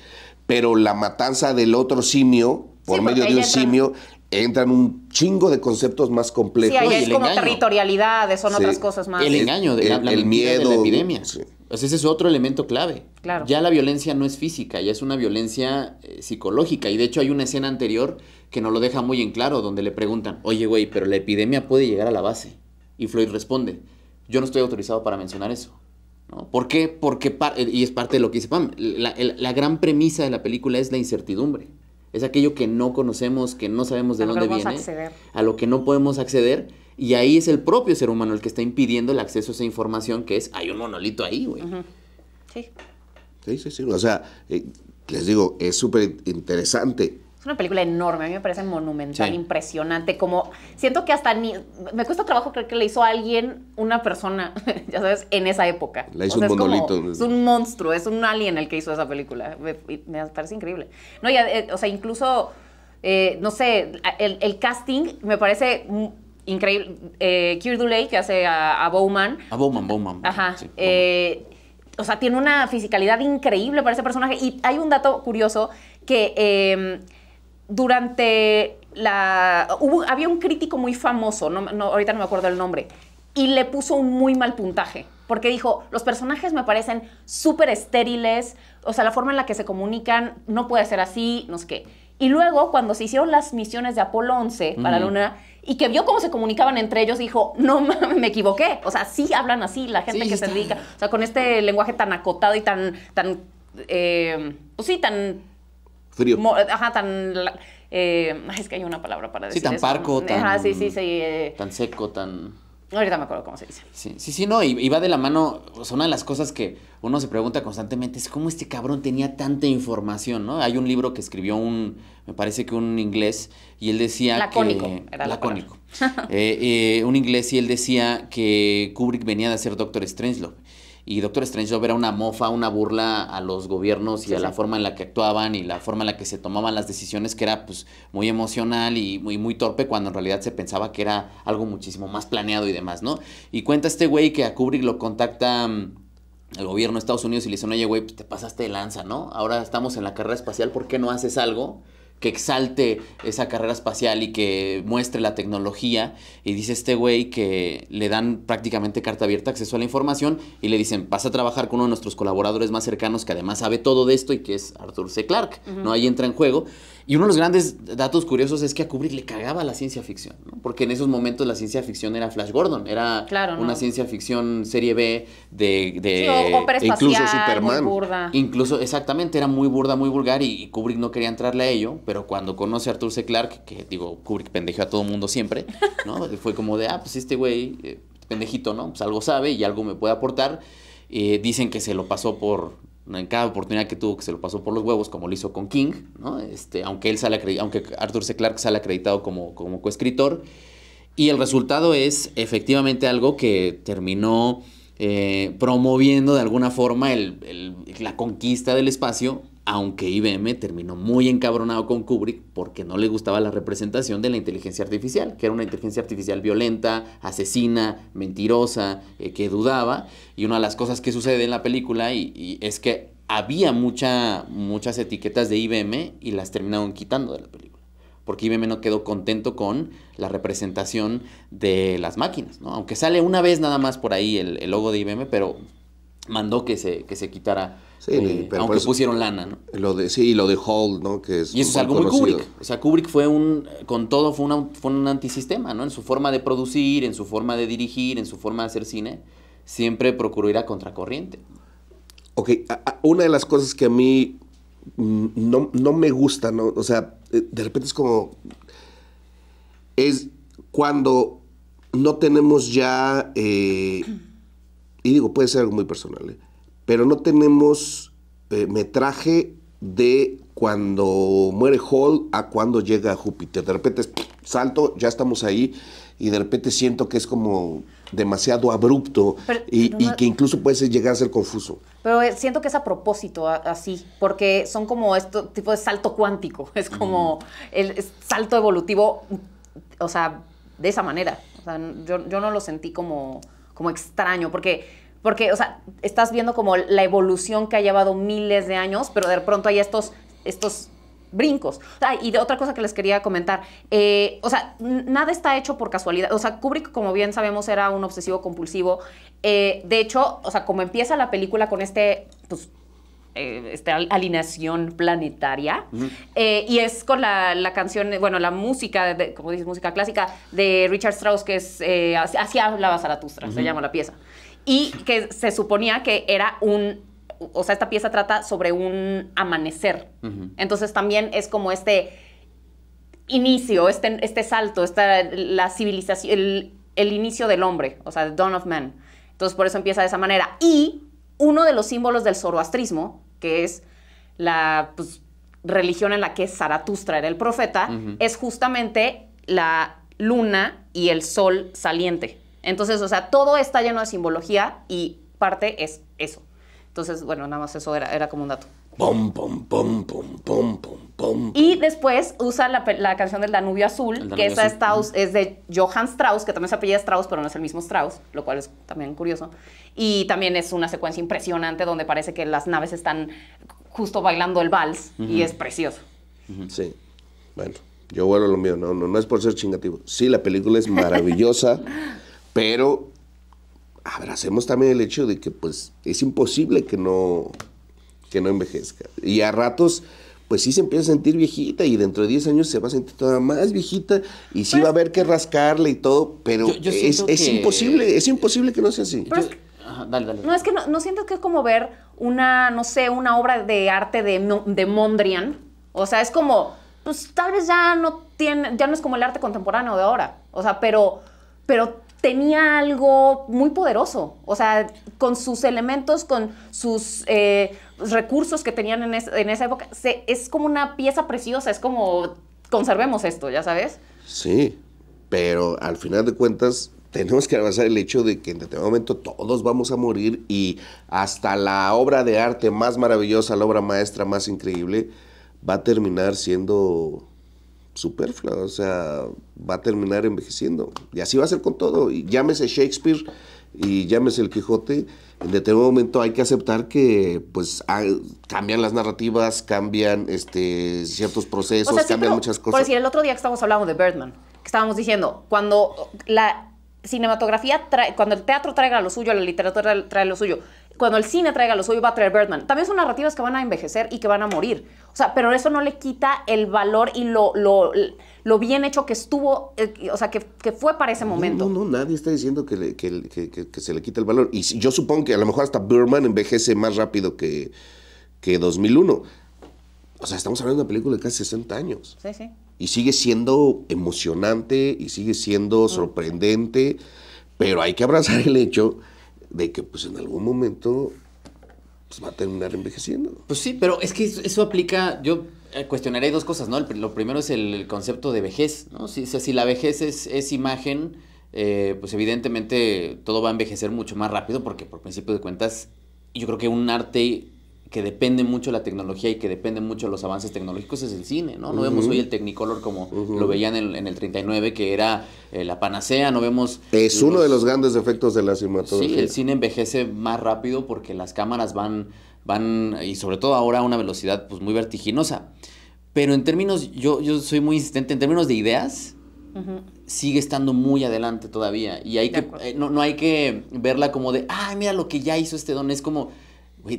Pero la matanza del otro simio, por medio de un entra... simio, entran un chingo de conceptos más complejos. Sí, ahí es como territorialidades, son otras cosas más. El engaño, de el, miedo de la epidemia. ese es otro elemento clave. Claro. Ya la violencia no es física, ya es una violencia eh, psicológica. Y de hecho hay una escena anterior que nos lo deja muy en claro, donde le preguntan, oye, güey, pero la epidemia puede llegar a la base. Y Floyd responde, yo no estoy autorizado para mencionar eso. ¿no? ¿Por qué? Porque, eh, y es parte de lo que dice Pam, la, gran premisa de la película es la incertidumbre. Es aquello que no conocemos, que no sabemos de dónde viene, a lo que no podemos acceder. Y ahí es el propio ser humano el que está impidiendo el acceso a esa información que es, hay un monolito ahí, güey. Sí. Sí, sí, sí. O sea, eh, les digo, es súper interesante es una película enorme, a mí me parece monumental, impresionante, como siento que hasta ni me cuesta trabajo creer que le hizo a alguien una persona, [LAUGHS] ya sabes, en esa época. Le hizo un monolito. es un monstruo, es un alien el que hizo esa película. Me, parece increíble. No, eh, o sea, incluso eh, no sé, el, casting me parece increíble. Eh, Duley, que hace a, Bowman. A Bowman, Bowman. Ajá. Eh, o sea, tiene una fisicalidad increíble para ese personaje. Y hay un dato curioso que em, durante la... había un crítico muy famoso, no, ahorita no me acuerdo el nombre, y le puso un muy mal puntaje, porque dijo, los personajes me parecen súper estériles, o sea, la forma en la que se comunican no puede ser así, no sé qué. Y luego, cuando se hicieron las misiones de Apolo 11 para la Luna, y que vio cómo se comunicaban entre ellos, dijo, no mames, me equivoqué. O sea, sí hablan así, la gente que se dedica, o sea, con este lenguaje tan acotado y tan, tan, eh, pues sí, tan Frío. ajá, tan... Eh, es que hay una palabra para decir Sí, tan parco, tan... Ajá, sí, sí, sí. Eh. tan seco, tan... Ahorita me acuerdo cómo se dice. Sí, sí, no, y, va de la mano, una de las cosas que uno se pregunta constantemente es cómo este cabrón tenía tanta información, ¿no? Hay un libro que escribió un, me parece que un inglés, y él decía lacónico, que... Era lacónico. [LAUGHS] Eh, un inglés y él decía que Kubrick venía de hacer Doctor Strangelove y Doctor Strange Job era una mofa, una burla a los gobiernos y a la forma en la que actuaban y la forma en la que se tomaban las decisiones, que era pues muy emocional y muy, muy torpe, cuando en realidad se pensaba que era algo muchísimo más planeado y demás, ¿no? Y cuenta este güey que a Kubrick lo contacta mm, el gobierno de Estados Unidos y le dice, oye, güey, pues, te pasaste de lanza, ¿no? Ahora estamos en la carrera espacial, ¿por qué no haces algo? que exalte esa carrera espacial y que muestre la tecnología. Y dice este güey que le dan prácticamente carta abierta, acceso a la información y le dicen, vas a trabajar con uno de nuestros colaboradores más cercanos que además sabe todo de esto y que es Arthur C. Clarke. ¿no? Ahí entra en juego y uno de los grandes datos curiosos es que a Kubrick le cagaba la ciencia ficción, ¿no? porque en esos momentos la ciencia ficción era Flash Gordon, era una ciencia ficción serie B de... de incluso Superman. Muy burda. Incluso, exactamente, era muy burda, muy vulgar y, Kubrick no quería entrarle a ello, pero cuando conoce a Arthur C. Clarke, que digo, Kubrick pendejó a todo mundo siempre, ¿no? [LAUGHS] fue como de, ah, pues este güey, eh, pendejito, ¿no? Pues algo sabe y algo me puede aportar. Eh, dicen que se lo pasó por en cada oportunidad que tuvo que se lo pasó por los huevos, como lo hizo con King, ¿no? este, aunque, él aunque Arthur C. Clarke sale acreditado como, como coescritor. Y el resultado es efectivamente algo que terminó eh, promoviendo de alguna forma la conquista del espacio aunque IBM terminó muy encabronado con Kubrick porque no le gustaba la representación de la inteligencia artificial, que era una inteligencia artificial violenta, asesina, mentirosa, eh, que dudaba. Y una de las cosas que sucede en la película y, es que había muchas etiquetas de IBM y las terminaron quitando de la película. Porque IBM no quedó contento con la representación de las máquinas, Aunque sale una vez nada más por ahí el, logo de IBM, pero mandó que se, que se quitara aunque pues pusieron lana, ¿no? Lo de, lo de Hall, ¿no? Que es y eso es algo muy Kubrick. O sea, Kubrick fue un, con todo, fue, un antisistema, ¿no? En su forma de producir, en su forma de dirigir, en su forma de hacer cine, siempre procuró ir a contracorriente. Ok, una de las cosas que a mí no, me gusta, ¿no? O sea, eh, de repente es como... Es cuando no tenemos ya... Eh, y digo, puede ser algo muy personal, ¿eh? pero no tenemos eh, metraje de cuando muere Hall a cuando llega Júpiter. De repente salto, ya estamos ahí y de repente siento que es como demasiado abrupto y, que incluso puede llegar a ser confuso. Pero eh, siento que es a propósito así, porque son como este tipo de salto cuántico, [LAUGHS] es como el salto evolutivo, o sea, de esa manera. yo, no lo sentí como, como extraño, porque porque, o sea, estás viendo como la evolución que ha llevado miles de años, pero de pronto hay estos, estos brincos. y de otra cosa que les quería comentar, eh, o sea, nada está hecho por casualidad. O sea, Kubrick, como bien sabemos, era un obsesivo compulsivo. Eh, de hecho, o sea, como empieza la película con este, pues, eh, esta alineación planetaria, y es con la, canción, bueno, la música, de, como dices, música clásica de Richard Strauss, que es Así hablaba Zaratustra, se llama la pieza y que se suponía que era un, o sea, esta pieza trata sobre un amanecer. Entonces también es como este inicio, este, este salto, esta, la civilización, el, inicio del hombre, o sea, el Dawn of Man. Entonces por eso empieza de esa manera. Y uno de los símbolos del zoroastrismo, que es la pues, religión en la que Zaratustra era el profeta, es justamente la luna y el sol saliente. Entonces, o sea, todo está lleno de simbología y parte es eso. Entonces, bueno, nada más eso era, era como un dato. Pom, pom, pom, pom, pom, pom, pom. Y después usa la, la canción del Danubio Azul, que es de Johann Strauss, que también se apellida Strauss, pero no es el mismo Strauss, lo cual es también curioso. Y también es una secuencia impresionante donde parece que las naves están justo bailando el vals y es precioso. Sí, bueno, yo vuelo lo mío, no, no es por ser chingativo. Sí, la película es maravillosa. [LAUGHS] Pero abracemos también el hecho de que pues es imposible que no, no envejezca. Y a ratos pues sí se empieza a sentir viejita y dentro de 10 años se va a sentir todavía más viejita y sí va a haber que rascarle y todo, pero es, imposible, es imposible que no sea así. dale, dale. No, es que no, sientes que es como ver una, no sé, una obra de arte de, de Mondrian. O sea, es como, pues tal vez ya no tiene, ya no es como el arte contemporáneo de ahora. O sea, pero, pero tenía algo muy poderoso, o sea, con sus elementos, con sus eh, recursos que tenían en, esa época, es como una pieza preciosa, es como, conservemos esto, ya sabes. Sí, pero al final de cuentas tenemos que avanzar el hecho de que en determinado momento todos vamos a morir y hasta la obra de arte más maravillosa, la obra maestra más increíble, va a terminar siendo superflua, o sea, va a terminar envejeciendo. Y así va a ser con todo. Y llámese Shakespeare y llámese el Quijote, en determinado momento hay que aceptar que pues ah, cambian las narrativas, cambian este, ciertos procesos, cambian muchas cosas. Por decir, el otro día que estábamos hablando de Birdman, que estábamos diciendo, cuando la cinematografía cuando el teatro traiga lo suyo, la literatura trae lo suyo, cuando el cine traiga los hoy va a traer Birdman. También son narrativas que van a envejecer y que van a morir. O sea, pero eso no le quita el valor y lo, lo, lo bien hecho que estuvo, eh, o sea, que, que, fue para ese momento. No, no, nadie está diciendo que, que, que, se le quita el valor. Y yo supongo que a lo mejor hasta Birdman envejece más rápido que, que 2001. O sea, estamos hablando de una película de casi 60 años. Sí, sí. Y sigue siendo emocionante y sigue siendo sorprendente, pero hay que abrazar el hecho de que pues en algún momento pues, va a terminar envejeciendo. Pues sí, pero es que eso, aplica, yo eh, cuestionaré dos cosas, ¿no? lo primero es el, concepto de vejez, ¿no? Si, si la vejez es, imagen, eh, pues evidentemente todo va a envejecer mucho más rápido porque por principio de cuentas yo creo que un arte que depende mucho la tecnología y que depende mucho los avances tecnológicos es el cine, ¿no? No vemos hoy el Technicolor como lo veían en, el 39, que era eh, la panacea, no vemos... Es uno de los grandes efectos de la cinematografía. Sí, el cine envejece más rápido porque las cámaras van, van y sobre todo ahora a una velocidad pues, muy vertiginosa. Pero en términos, yo, yo soy muy insistente, en términos de ideas, sigue estando muy adelante todavía. Y hay que, eh, no, no, hay que verla como de, ah, mira lo que ya hizo este don. Es como, güey,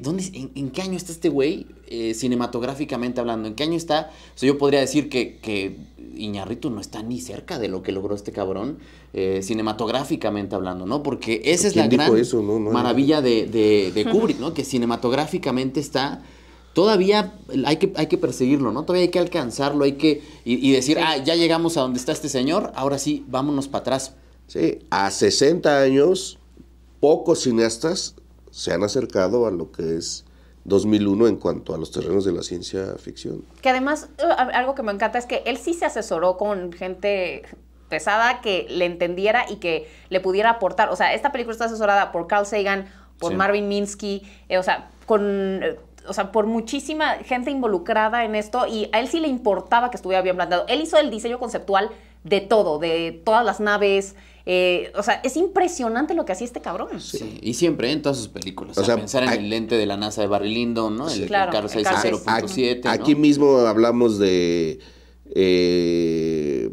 en, qué año está este güey eh, cinematográficamente hablando? ¿En qué año está? yo podría decir que, que no está ni cerca de lo que logró este cabrón eh, cinematográficamente hablando, ¿no? Porque esa es la gran maravilla de, de, [LAUGHS] Kubrick, ¿no? Que cinematográficamente está todavía hay que, hay que perseguirlo, ¿no? Todavía hay que alcanzarlo, hay que... Y, decir, ah, ya llegamos a donde está este señor, ahora sí, vámonos para atrás. Sí, a 60 años, pocos cineastas se han acercado a lo que es 2001 en cuanto a los terrenos de la ciencia ficción. Que además, eh, algo que me encanta es que él sí se asesoró con gente pesada que le entendiera y que le pudiera aportar. O sea, esta película está asesorada por Carl Sagan, por Marvin Minsky, eh, o sea, con... Eh, o sea, por muchísima gente involucrada en esto y a él sí le importaba que estuviera bien blandado Él hizo el diseño conceptual de todo, de todas las naves, eh, o sea, es impresionante lo que hacía este cabrón. Sí, y siempre en todas sus películas. O, pensar en el lente de la NASA de Barry Lyndon, ¿no? El, claro, el Aquí mismo hablamos de eh,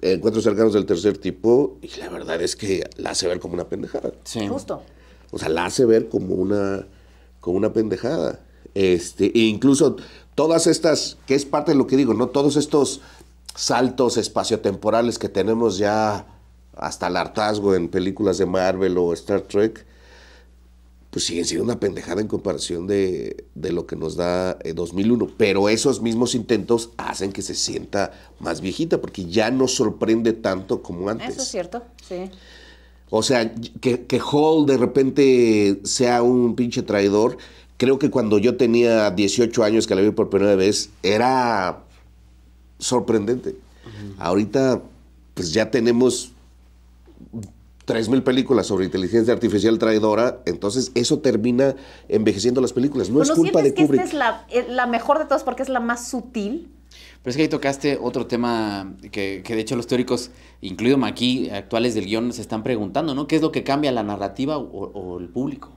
encuentros cercanos del tercer tipo y la verdad es que la hace ver como una pendejada. Sí. Justo. O sea, la hace ver como una, como una pendejada. Este, e incluso todas estas, que es parte de lo que digo, ¿no? Todos estos saltos espaciotemporales que tenemos ya hasta el hartazgo en películas de Marvel o Star Trek, pues siguen siendo una pendejada en comparación de, lo que nos da 2001. Eh, Pero esos mismos intentos hacen que se sienta más viejita, porque ya no sorprende tanto como antes. Eso es cierto, sí. O sea, que, que Hall de repente sea un pinche traidor. Creo que cuando yo tenía 18 años que la vi por primera vez, era sorprendente. Ahorita, pues ya tenemos 3.000 películas sobre inteligencia artificial traidora, entonces eso termina envejeciendo las películas. No, pues es culpa de que Kubrick. Esta es eh, la, mejor de todas porque es la más sutil. Pero es que ahí tocaste otro tema que, de hecho los teóricos, incluido aquí, actuales del guión, se están preguntando, ¿no? ¿Qué es lo que cambia la narrativa o, el público?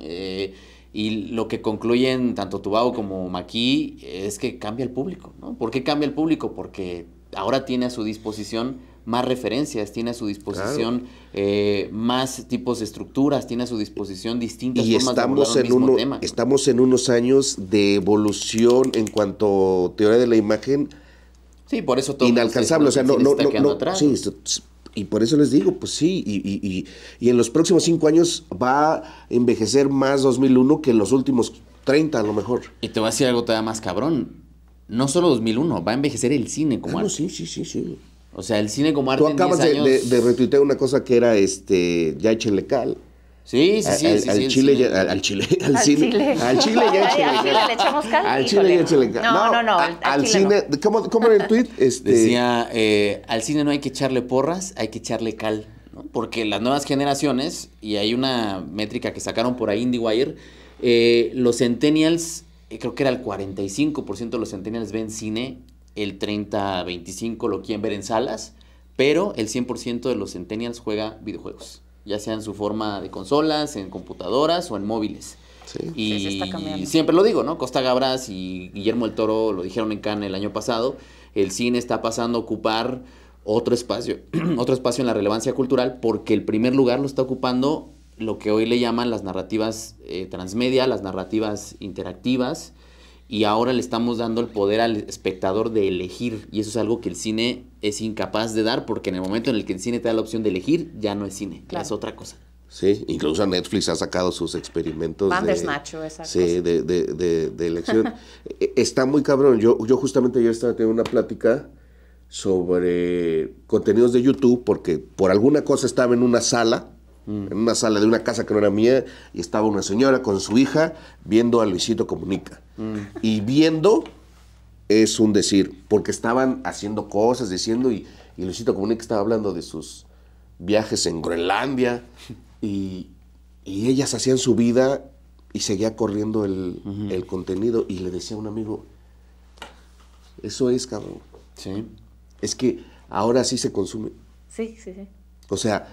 Eh, y lo que concluyen tanto Tubao como Maquis es que cambia el público, ¿no? ¿Por qué cambia el público? Porque ahora tiene a su disposición más referencias, tiene a su disposición eh, más tipos de estructuras, tiene a su disposición distintas y formas estamos de en un mismo uno, Estamos en unos años de evolución en cuanto a teoría de la imagen. Sí, por eso todo inalcanzable, o sea, no, y por eso les digo, pues sí, y, en los próximos cinco años va a envejecer más 2001 que en los últimos 30 a lo mejor. Y te voy a decir algo todavía más cabrón. No solo 2001, va a envejecer el cine como algo. Sí, sí, sí, sí. O sea, el cine como arte. Tú acabas en 10 años... de, de, retuitear una cosa que era este, ya échenle cal. Sí, sí, sí. Al, sí, al, al Chile, ya, [LAUGHS] al, Chile, al, cine. Chile. Al Chile ya [LAUGHS] cal. Al Chile echamos cal. Al Chile ya cal. No, no, no. al, cine. ¿cómo, era el tuit? [LAUGHS] Este, Decía: eh, al cine no hay que echarle porras, hay que echarle cal. ¿no? Porque las nuevas generaciones, y hay una métrica que sacaron por ahí IndieWire, eh, los centennials, eh, creo que era el 45% de los centennials ven cine el 30-25 lo quieren ver en salas, pero el 100% de los centennials juega videojuegos, ya sea en su forma de consolas, en computadoras o en móviles. Y, siempre lo digo, ¿no? Costa Gabras y Guillermo el Toro lo dijeron en Cannes el año pasado, el cine está pasando a ocupar otro espacio, [CLEARS THROAT] otro espacio en la relevancia cultural porque el primer lugar lo está ocupando lo que hoy le llaman las narrativas eh, transmedia, las narrativas interactivas, y ahora le estamos dando el poder al espectador de elegir y eso es algo que el cine es incapaz de dar porque en el momento en el que el cine te da la opción de elegir ya no es cine, es otra cosa. Sí, incluso Netflix ha sacado sus experimentos. Van de, esa sí, De, de, de, elección. [LAUGHS] E, está muy cabrón. Yo, yo justamente ayer estaba teniendo una plática sobre contenidos de YouTube porque por alguna cosa estaba en una sala mm. en una sala de una casa que no era mía, y estaba una señora con su hija viendo a Luisito Comunica. Y viendo es un decir, porque estaban haciendo cosas, diciendo, y, y Luisito que estaba hablando de sus viajes en Groenlandia, y, ellas hacían su vida y seguía corriendo el, contenido, y le decía a un amigo, eso es, cabrón. Sí. Es que ahora sí se consume. Sí, sí, sí. O sea,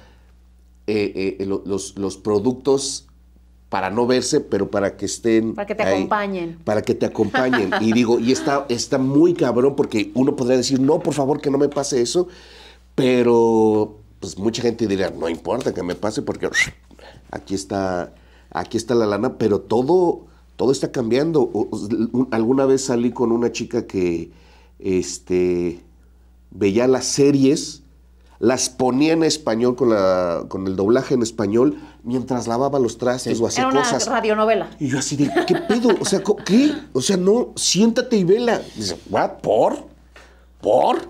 eh, eh, los, los productos para no verse, pero para que estén... Para que te acompañen. Para que te acompañen. [LAUGHS] y digo, y está, está muy cabrón porque uno podría decir, no, por favor, que no me pase eso, pero pues mucha gente dirá, no importa que me pase porque aquí está, aquí está la lana, pero todo, todo está cambiando. Alguna vez salí con una chica que este, veía las series las ponía en español con, la, con el doblaje en español mientras lavaba los trastes o así cosas. Era una radionovela. Y yo así de, ¿qué pedo? O sea, ¿qué? O sea, no, siéntate y vela. Dice, ¿what? ¿Por?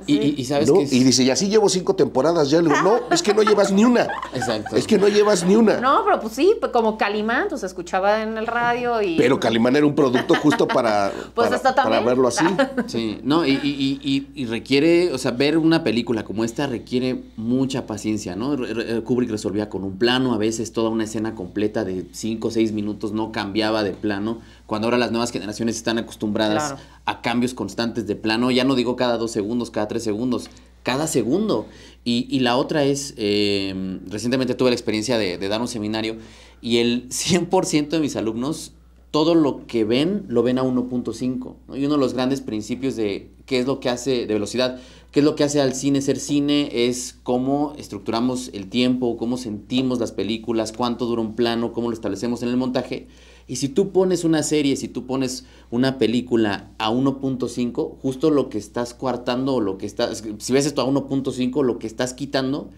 Y, dice, y así llevo cinco temporadas ya. no, [LAUGHS] es que no llevas ni una. Exacto. Es que no llevas ni una. No, pero pues sí, pues como Calimán, pues escuchaba en el radio y. Pero Calimán era un producto justo para, [LAUGHS] pues para, verlo así. [LAUGHS] Sí, no, y, requiere, o sea, ver una película como esta requiere mucha paciencia, ¿no? Eh, Kubrick resolvía con un plano, a veces toda una escena completa de cinco o seis minutos no cambiaba de plano, cuando ahora las nuevas generaciones están acostumbradas a cambios constantes de plano, ya no digo cada dos segundos, cada tres segundos, cada segundo. Y, la otra es, em, recientemente tuve la experiencia de, dar un seminario y el 100% de mis alumnos, todo lo que ven, lo ven a 1.5. Y uno de los grandes principios de qué es lo que hace de velocidad, qué es lo que hace al cine ser cine, es cómo estructuramos el tiempo, cómo sentimos las películas, cuánto dura un plano, cómo lo establecemos en el montaje. Y si tú pones una serie, si tú pones una película a 1.5, justo lo que estás coartando o lo que estás, si ves esto a 1.5, lo que estás quitando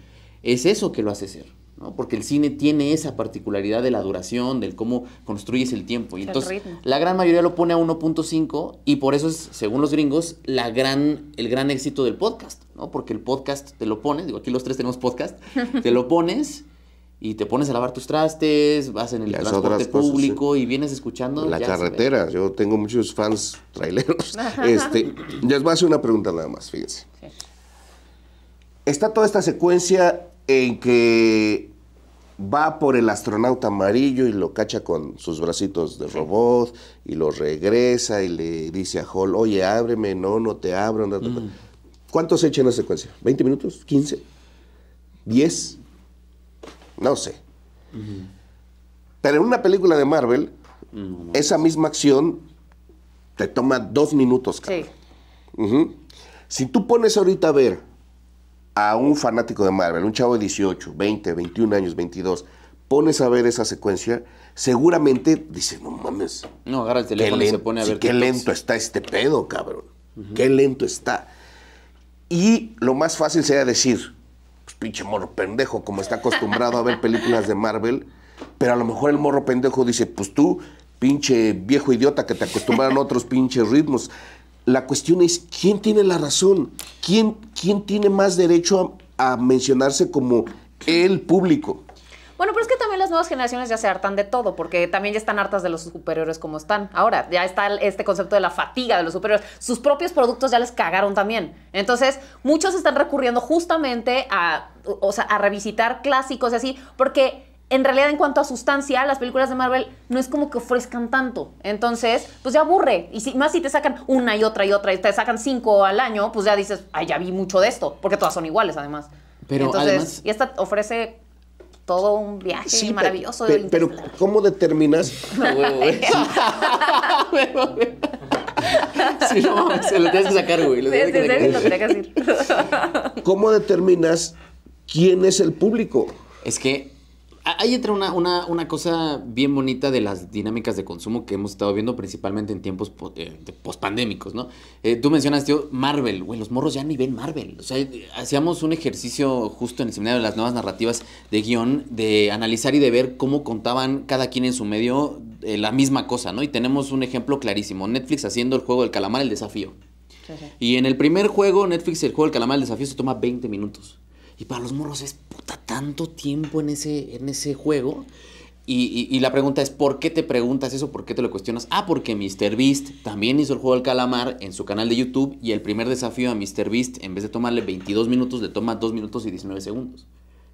es eso que lo hace ser. ¿no? Porque el cine tiene esa particularidad de la duración, del cómo construyes el tiempo. Y entonces la gran mayoría lo pone a 1.5 y por eso es, según los gringos, la gran, el gran éxito del podcast, ¿no? Porque el podcast te lo pones, digo, aquí los tres tenemos podcast, [LAUGHS] te lo pones y te pones a lavar tus trastes, vas en el transporte público y vienes escuchando. La carretera, yo tengo muchos fans traileros. [LAUGHS] este, les voy a hacer una pregunta nada más, fíjense. Está toda esta secuencia en que va por el astronauta amarillo y lo cacha con sus bracitos de robot y lo regresa y le dice a Hall, oye, ábreme, no, no te abro. Mm. ¿Cuántos se echa en la secuencia? ¿20 minutos? ¿15? ¿10? no sé. Pero en una película de Marvel, esa misma acción te toma dos minutos, cabrón. Sí. Si tú pones ahorita a ver a un fanático de Marvel, un chavo de 18, 20, 21 años, 22, pones a ver esa secuencia, seguramente dice, no mames. No, agarra el teléfono y se pone a ver. qué, lento está este pedo, cabrón. Qué lento está. Y lo más fácil sería decir, pinche morro pendejo, como está acostumbrado a ver películas de Marvel. Pero a lo mejor el morro pendejo dice, pues tú, pinche viejo idiota que te acostumbraron a otros pinches ritmos. La cuestión es, ¿quién tiene la razón? ¿Quién, quién tiene más derecho a mencionarse como el público? Bueno, pero es que también las nuevas generaciones ya se hartan de todo, porque también ya están hartas de los superiores como están. Ahora, ya está este concepto de la fatiga de los superiores. Sus propios productos ya les cagaron también. Entonces, muchos están recurriendo justamente a, a revisitar clásicos y así, porque en realidad en cuanto a sustancia, las películas de Marvel no es como que ofrezcan tanto. Entonces, pues ya aburre. Y si, más si te sacan una y otra y otra y te sacan cinco al año, pues ya dices, ay, ya vi mucho de esto, porque todas son iguales además. Pero Entonces, además, y esta ofrece todo un viaje maravilloso. pero, ¿cómo determinas? si [LAUGHS] no, [LAUGHS] [LAUGHS] se lo tienes que sacar, güey. Sí, sí, que lo que ¿Cómo determinas quién es el público? Es que Ahí entra una, una, una, cosa bien bonita de las dinámicas de consumo que hemos estado viendo principalmente en tiempos eh, pospandémicos, ¿no? Eh, tú mencionas, tío, Marvel, güey, los morros ya ni ven Marvel. O sea, hacíamos un ejercicio justo en el seminario de las nuevas narrativas de guión, de analizar y de ver cómo contaban cada quien en su medio eh, la misma cosa, ¿no? Y tenemos un ejemplo clarísimo, Netflix haciendo el juego del calamar, el desafío. Y en el primer juego, Netflix, el juego del calamar, el desafío se toma 20 minutos. Y para los morros es puta tanto tiempo en ese, en ese juego. Y, y, la pregunta es, ¿por qué te preguntas eso? ¿Por qué te lo cuestionas? Ah, porque MrBeast también hizo el juego del calamar en su canal de YouTube y el primer desafío a MrBeast, en vez de tomarle 22 minutos, le toma 2 minutos y 19 segundos.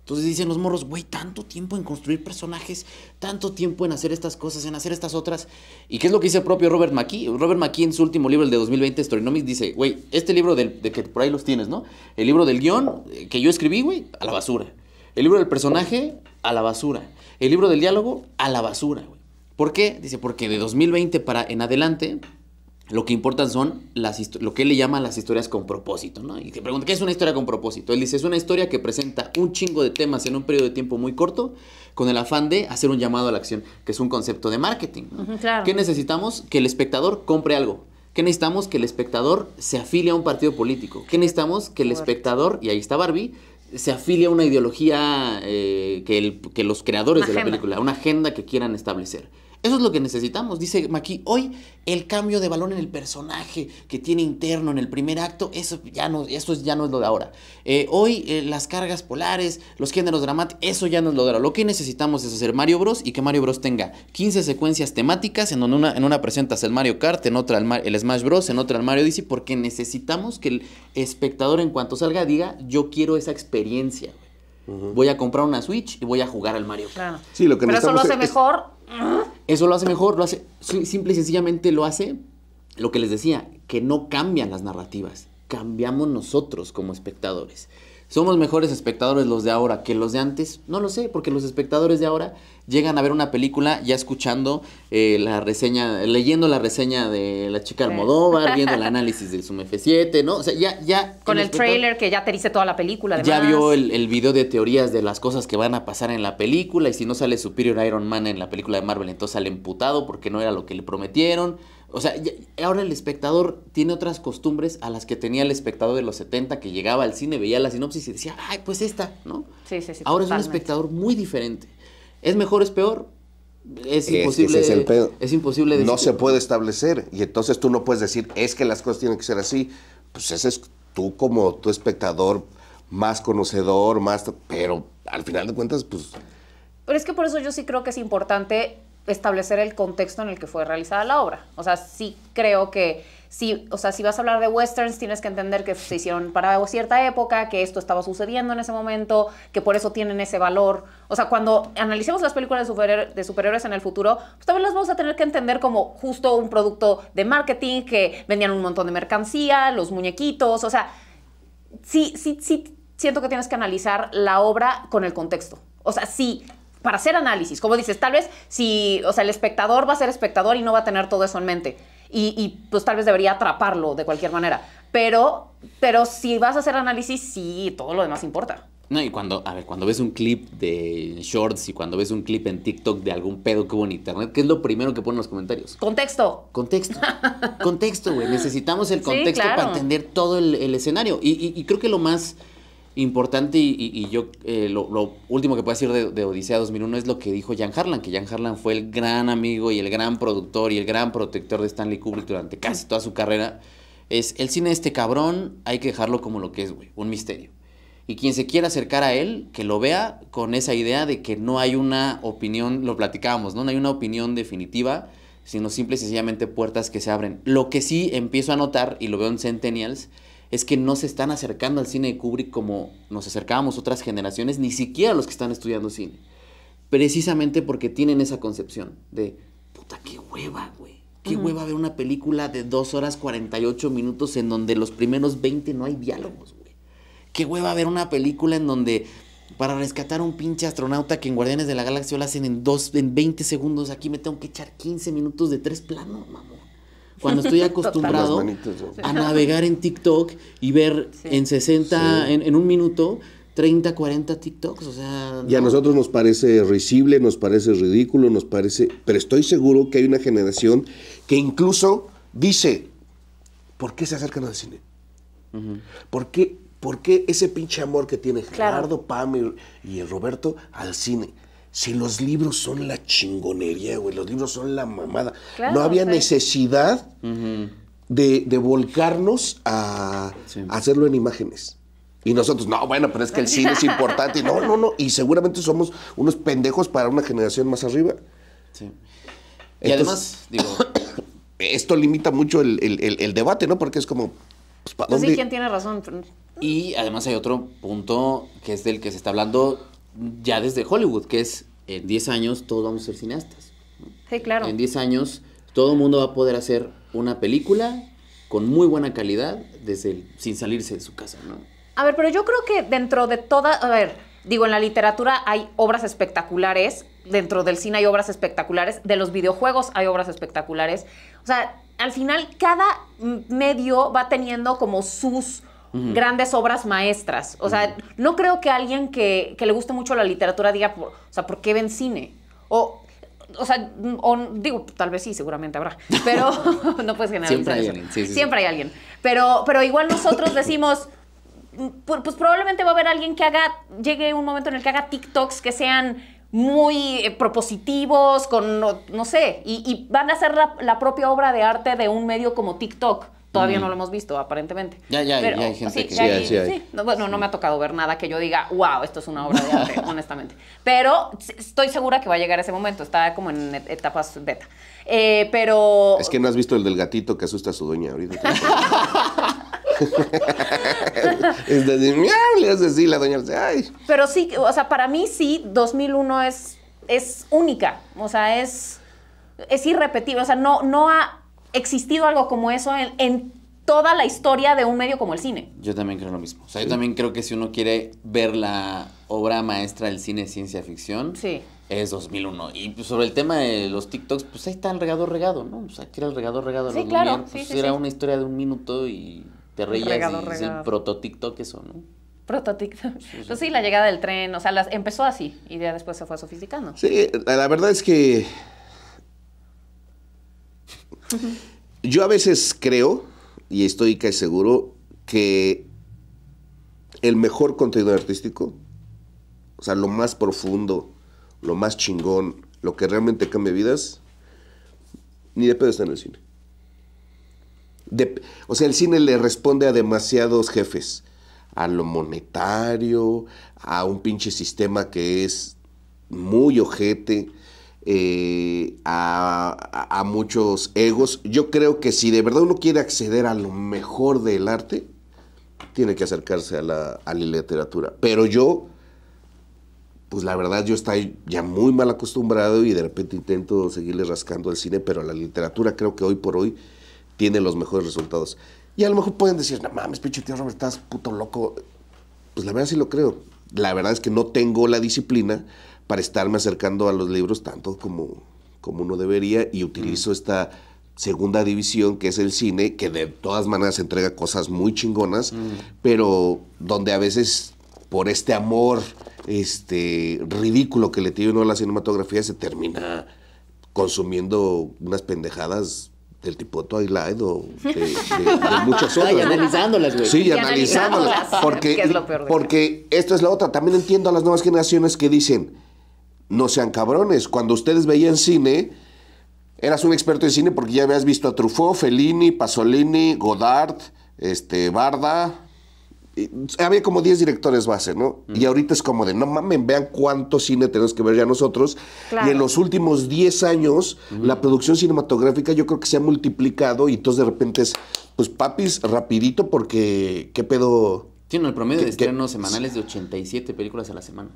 Entonces dicen los morros, güey, tanto tiempo en construir personajes, tanto tiempo en hacer estas cosas, en hacer estas otras. ¿Y qué es lo que dice el propio Robert McKee? Robert McKee en su último libro, el de 2020, Storynomics, dice, güey, este libro de que por ahí los tienes, ¿no? El libro del guión eh, que yo escribí, güey, a la basura. El libro del personaje, a la basura. El libro del diálogo, a la basura, güey. ¿Por qué? Dice, porque de 2020 para en adelante lo que importan son las lo que él le llama las historias con propósito, ¿no? Y te pregunta, ¿qué es una historia con propósito? Él dice, es una historia que presenta un chingo de temas en un periodo de tiempo muy corto con el afán de hacer un llamado a la acción, que es un concepto de marketing. ¿Qué necesitamos? Que el espectador compre algo. ¿Qué necesitamos? Que el espectador se afilie a un partido político. ¿Qué necesitamos? Que el espectador, y ahí está Barbie, se afilie a una ideología eh, que, los creadores de la película, una agenda que quieran establecer. Eso es lo que necesitamos. Dice Maki, hoy el cambio de balón en el personaje que tiene interno en el primer acto, eso ya no, eso ya no es lo de ahora. Eh, hoy eh, las cargas polares, los géneros dramáticos, eso ya no es lo de ahora. Lo que necesitamos es hacer Mario Bros. y que Mario Bros. tenga 15 secuencias temáticas en donde una, en una presentas el Mario Kart, en otra el, Smash Bros., en otra el Mario DC, porque necesitamos que el espectador en cuanto salga diga, yo quiero esa experiencia. Voy a comprar una Switch y voy a jugar al Mario Claro. lo que Pero eso lo hace mejor eso lo hace mejor, lo hace, simple y sencillamente lo hace lo que les decía, que no cambian las narrativas, cambiamos nosotros como espectadores. ¿Somos mejores espectadores los de ahora que los de antes? No lo sé, porque los espectadores de ahora llegan a ver una película ya escuchando eh, la reseña, leyendo la reseña de la chica Almodóvar, viendo el [LAUGHS] análisis del sumef F7, ¿no? O sea, ya, ya. Con el, trailer que ya te dice toda la película. Además. Ya vio el, el, video de teorías de las cosas que van a pasar en la película y si no sale Superior Iron Man en la película de Marvel, entonces sale emputado porque no era lo que le prometieron. O sea, ahora el espectador tiene otras costumbres a las que tenía el espectador de los 70 que llegaba al cine, veía la sinopsis y decía, ay, pues esta, ¿no? Sí, sí, sí. Ahora es un espectador muy diferente. ¿Es mejor, es peor? Es imposible. Es, imposible decir. No se puede establecer. Y entonces tú no puedes decir, es que las cosas tienen que ser así. Pues ese es tú como tu espectador más conocedor, más. Pero al final de cuentas, pues. Pero es que por eso yo sí creo que es importante establecer el contexto en el que fue realizada la obra. O sea, sí creo que, sí, o sea, si vas a hablar de westerns, tienes que entender que se hicieron para cierta época, que esto estaba sucediendo en ese momento, que por eso tienen ese valor. O sea, cuando analicemos las películas de, superiores en el futuro, pues también las vamos a tener que entender como justo un producto de marketing, que vendían un montón de mercancía, los muñequitos, o sea, sí, sí, sí, siento que tienes que analizar la obra con el contexto. O sea, sí, para hacer análisis. Como dices, tal vez si, o sea, el espectador va a ser espectador y no va a tener todo eso en mente. Y, y, pues tal vez debería atraparlo de cualquier manera. Pero, pero si vas a hacer análisis, sí, todo lo demás importa. No, y cuando, a ver, cuando ves un clip de shorts y cuando ves un clip en TikTok de algún pedo que hubo en internet, ¿qué es lo primero que ponen los comentarios? Contexto. Contexto. [LAUGHS] contexto, güey. Necesitamos el contexto para entender todo el, escenario. y creo que lo más importante y, yo eh, lo, último que puedo decir de, Odisea 2001 es lo que dijo Jan Harlan, que Jan Harlan fue el gran amigo y el gran productor y el gran protector de Stanley Kubrick durante casi toda su carrera. Es el cine de este cabrón, hay que dejarlo como lo que es, güey, un misterio. Y quien se quiera acercar a él, que lo vea con esa idea de que no hay una opinión, lo platicábamos, ¿no? No hay una opinión definitiva, sino simple y sencillamente puertas que se abren. Lo que sí empiezo a notar, y lo veo en Centennials, es que no se están acercando al cine de Kubrick como nos acercábamos otras generaciones, ni siquiera los que están estudiando cine. Precisamente porque tienen esa concepción de, puta, qué hueva, güey. Qué hueva ver una película de 2 horas 48 minutos en donde los primeros 20 no hay diálogos, güey. Qué hueva ver una película en donde para rescatar a un pinche astronauta que en Guardianes de la Galaxia lo hacen en, dos, en 20 segundos, aquí me tengo que echar 15 minutos de tres planos, mamón cuando estoy [LAUGHS] acostumbrado a navegar en TikTok y ver en 60, en, un minuto, 30, 40 TikToks. O sea, y a nosotros nos parece risible, nos parece ridículo, nos parece... Pero estoy seguro que hay una generación que incluso dice, ¿por qué se acercan al cine? ¿Por qué ese pinche amor que tiene Gerardo, Pam y, Roberto al cine? Si los libros son la chingonería, güey, los libros son la mamada. no había necesidad de, volcarnos a, hacerlo en imágenes. Y nosotros, no, bueno, pero es que el cine es importante. no, no, no. Y seguramente somos unos pendejos para una generación más arriba. Sí. Y además, digo. [COUGHS] esto limita mucho el, debate, ¿no? Porque es como. Pues, pues sí, ¿quién tiene razón? Y además hay otro punto que es del que se está hablando ya desde Hollywood, que es en 10 años todos vamos a ser cineastas. Sí, claro. En 10 años todo el mundo va a poder hacer una película con muy buena calidad desde sin salirse de su casa, ¿no? A ver, pero yo creo que dentro de toda, a ver, digo, en la literatura hay obras espectaculares, dentro del cine hay obras espectaculares, de los videojuegos hay obras espectaculares. O sea, al final cada medio va teniendo como sus grandes obras maestras. O sea, no creo que alguien que, le guste mucho la literatura diga, o sea, ¿por qué ven cine? O, o sea, digo, tal vez sí, seguramente habrá, pero [LAUGHS] [LAUGHS] no puedes generar... Siempre hay alguien. Siempre hay alguien. Pero, pero igual nosotros [COUGHS] decimos, pues, pues probablemente va a haber alguien que haga, llegue un momento en el que haga TikToks que sean muy eh, propositivos, con, no, sé, y, van a ser la, propia obra de arte de un medio como TikTok. Todavía no mm. lo hemos visto, aparentemente. Ya, ya, ya hay gente que... No, bueno, no me ha tocado ver nada que yo diga, wow, esto es una obra de arte, [LAUGHS] honestamente. Pero estoy segura que va a llegar ese momento, está como en etapas beta. Eh, pero... Es que no has visto el del gatito que asusta a su dueña ahorita. [LAUGHS] es decir, miau, le hace así, la dueña dice, ay. Pero sí, o sea, para mí sí, 2001 es, es única, o sea, es, es irrepetible, o sea, no, no ha existido algo como eso en, toda la historia de un medio como el cine. Yo también creo lo mismo. O sea, yo también creo que si uno quiere ver la obra maestra del cine ciencia ficción, es 2001. Y pues, sobre el tema de los TikToks, pues ahí está el regado regado, ¿no? O sea, aquí era el regado regado. Sí, la claro. pues, era una historia de un minuto y te reías y regado. proto TikTok eso, ¿no? Proto TikTok. Pues, sí, la llegada del tren, o sea, las, empezó así y ya después se fue sofisticando. Sí, la verdad es que yo a veces creo, y estoy casi seguro, que el mejor contenido artístico, o sea, lo más profundo, lo más chingón, lo que realmente cambia vidas, ni de pedo está en el cine. o sea, el cine le responde a demasiados jefes, a lo monetario, a un pinche sistema que es muy ojete, eh, a, muchos egos. Yo creo que si de verdad uno quiere acceder a lo mejor del arte, tiene que acercarse a la, a la literatura. Pero yo, pues la verdad, yo estoy ya muy mal acostumbrado y de repente intento seguirle rascando al cine, pero la literatura creo que hoy por hoy tiene los mejores resultados. Y a lo mejor pueden decir, no mames, pinche tío Robert, estás puto loco. Pues la verdad sí lo creo. La verdad es que no tengo la disciplina para estarme acercando a los libros tanto como, como uno debería y utilizo esta segunda división que es el cine, que de todas maneras entrega cosas muy chingonas, pero donde a veces por este amor este ridículo que le tiene uno a la cinematografía se termina consumiendo unas pendejadas del tipo Twilight o de, muchas [LAUGHS] otras. analizándolas, güey. Sí, analizándolas. Porque, porque esto es la otra. También entiendo a las nuevas generaciones que dicen, no sean cabrones. Cuando ustedes veían cine, eras un experto en cine porque ya habías visto a Truffaut, Fellini, Pasolini, Godard, este, Barda. había como 10 directores base, ¿no? Mm. Y ahorita es como de, no mamen vean cuánto cine tenemos que ver ya nosotros. Y en los últimos 10 años, la producción cinematográfica yo creo que se ha multiplicado y entonces de repente es, pues papis, rapidito porque qué pedo el promedio de estrenos semanales de 87 películas a la semana.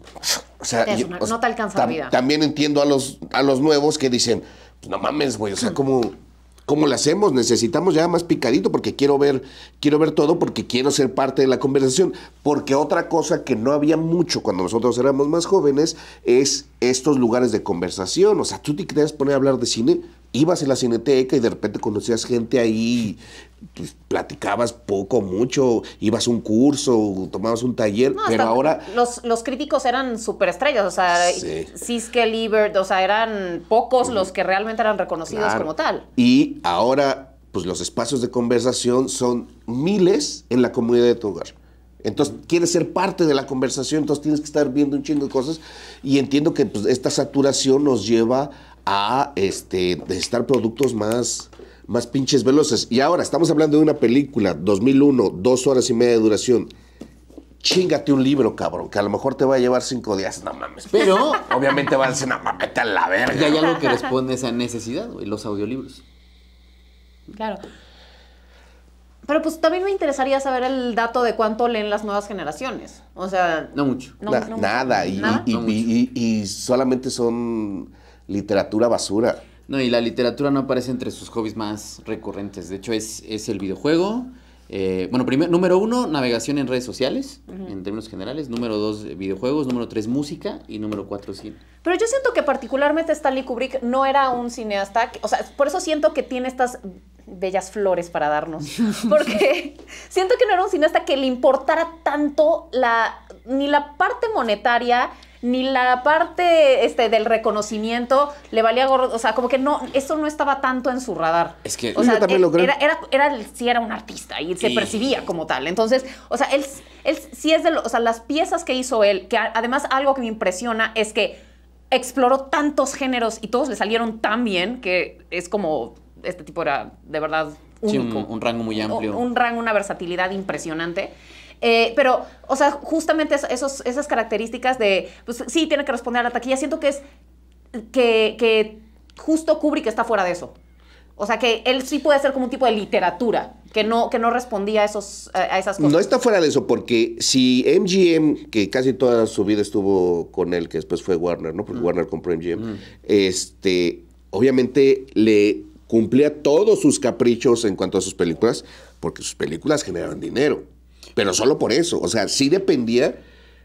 O sea, no te alcanza la vida. También entiendo a los, a los nuevos que dicen, pues no mames, güey, o sea, ¿cómo, ¿cómo lo hacemos? Necesitamos ya más picadito porque quiero ver, quiero ver todo, porque quiero ser parte de la conversación. Porque otra cosa que no había mucho cuando nosotros éramos más jóvenes es estos lugares de conversación. O sea, tú te querías poner a hablar de cine ibas en la cineteca y de repente conocías gente ahí, pues, platicabas poco, mucho, ibas a un curso, tomabas un taller, pero ahora... Los, críticos eran estrellas, o sea, Siskel, Siske, o sea, eran pocos los que realmente eran reconocidos como tal. Y ahora, pues los espacios de conversación son miles en la comunidad de tu hogar. Entonces, quieres ser parte de la conversación, entonces tienes que estar viendo un chingo de cosas. Y entiendo que pues, esta saturación nos lleva a este, estar productos más, más pinches veloces. Y ahora estamos hablando de una película, 2001, dos horas y media de duración. Chingate un libro, cabrón, que a lo mejor te va a llevar cinco días, no mames. Pero [LAUGHS] obviamente va a decir, no mames, la verga. Y hay algo que responde a esa necesidad, güey, los audiolibros. Claro. Pero pues también me interesaría saber el dato de cuánto leen las nuevas generaciones. O sea... No mucho. nada. y solamente son literatura basura. No, y la literatura no aparece entre sus hobbies más recurrentes. De hecho, es, es el videojuego. Eh, bueno, primero, número uno, navegación en redes sociales, en términos generales. Número dos, videojuegos. Número tres, música. Y número cuatro, cine. Pero yo siento que particularmente Stanley Kubrick no era un cineasta. o sea, por eso siento que tiene estas bellas flores para darnos, [LAUGHS] porque siento que no era un cineasta que le importara tanto la, ni la parte monetaria, ni la parte este, del reconocimiento le valía O sea, como que no, eso no estaba tanto en su radar. Es que o sea, también lo creo. Era, sí era un artista y se percibía como tal. Entonces, o sea, él, él sí es de o sea, las piezas que hizo él, que además algo que me impresiona es que exploró tantos géneros y todos le salieron tan bien que es como este tipo era de verdad un, rango muy amplio. Un, rango, una versatilidad impresionante. Eh, pero, o sea, justamente esos, esas características de, pues sí, tiene que responder a la taquilla. Siento que es que, que justo Kubrick está fuera de eso. O sea, que él sí puede ser como un tipo de literatura, que no, que no respondía a, esos, a esas cosas. No está fuera de eso, porque si MGM, que casi toda su vida estuvo con él, que después fue Warner, ¿no? Porque mm. Warner compró MGM, mm. este, obviamente le cumplía todos sus caprichos en cuanto a sus películas, porque sus películas generaban dinero. Pero solo por eso. O sea, sí dependía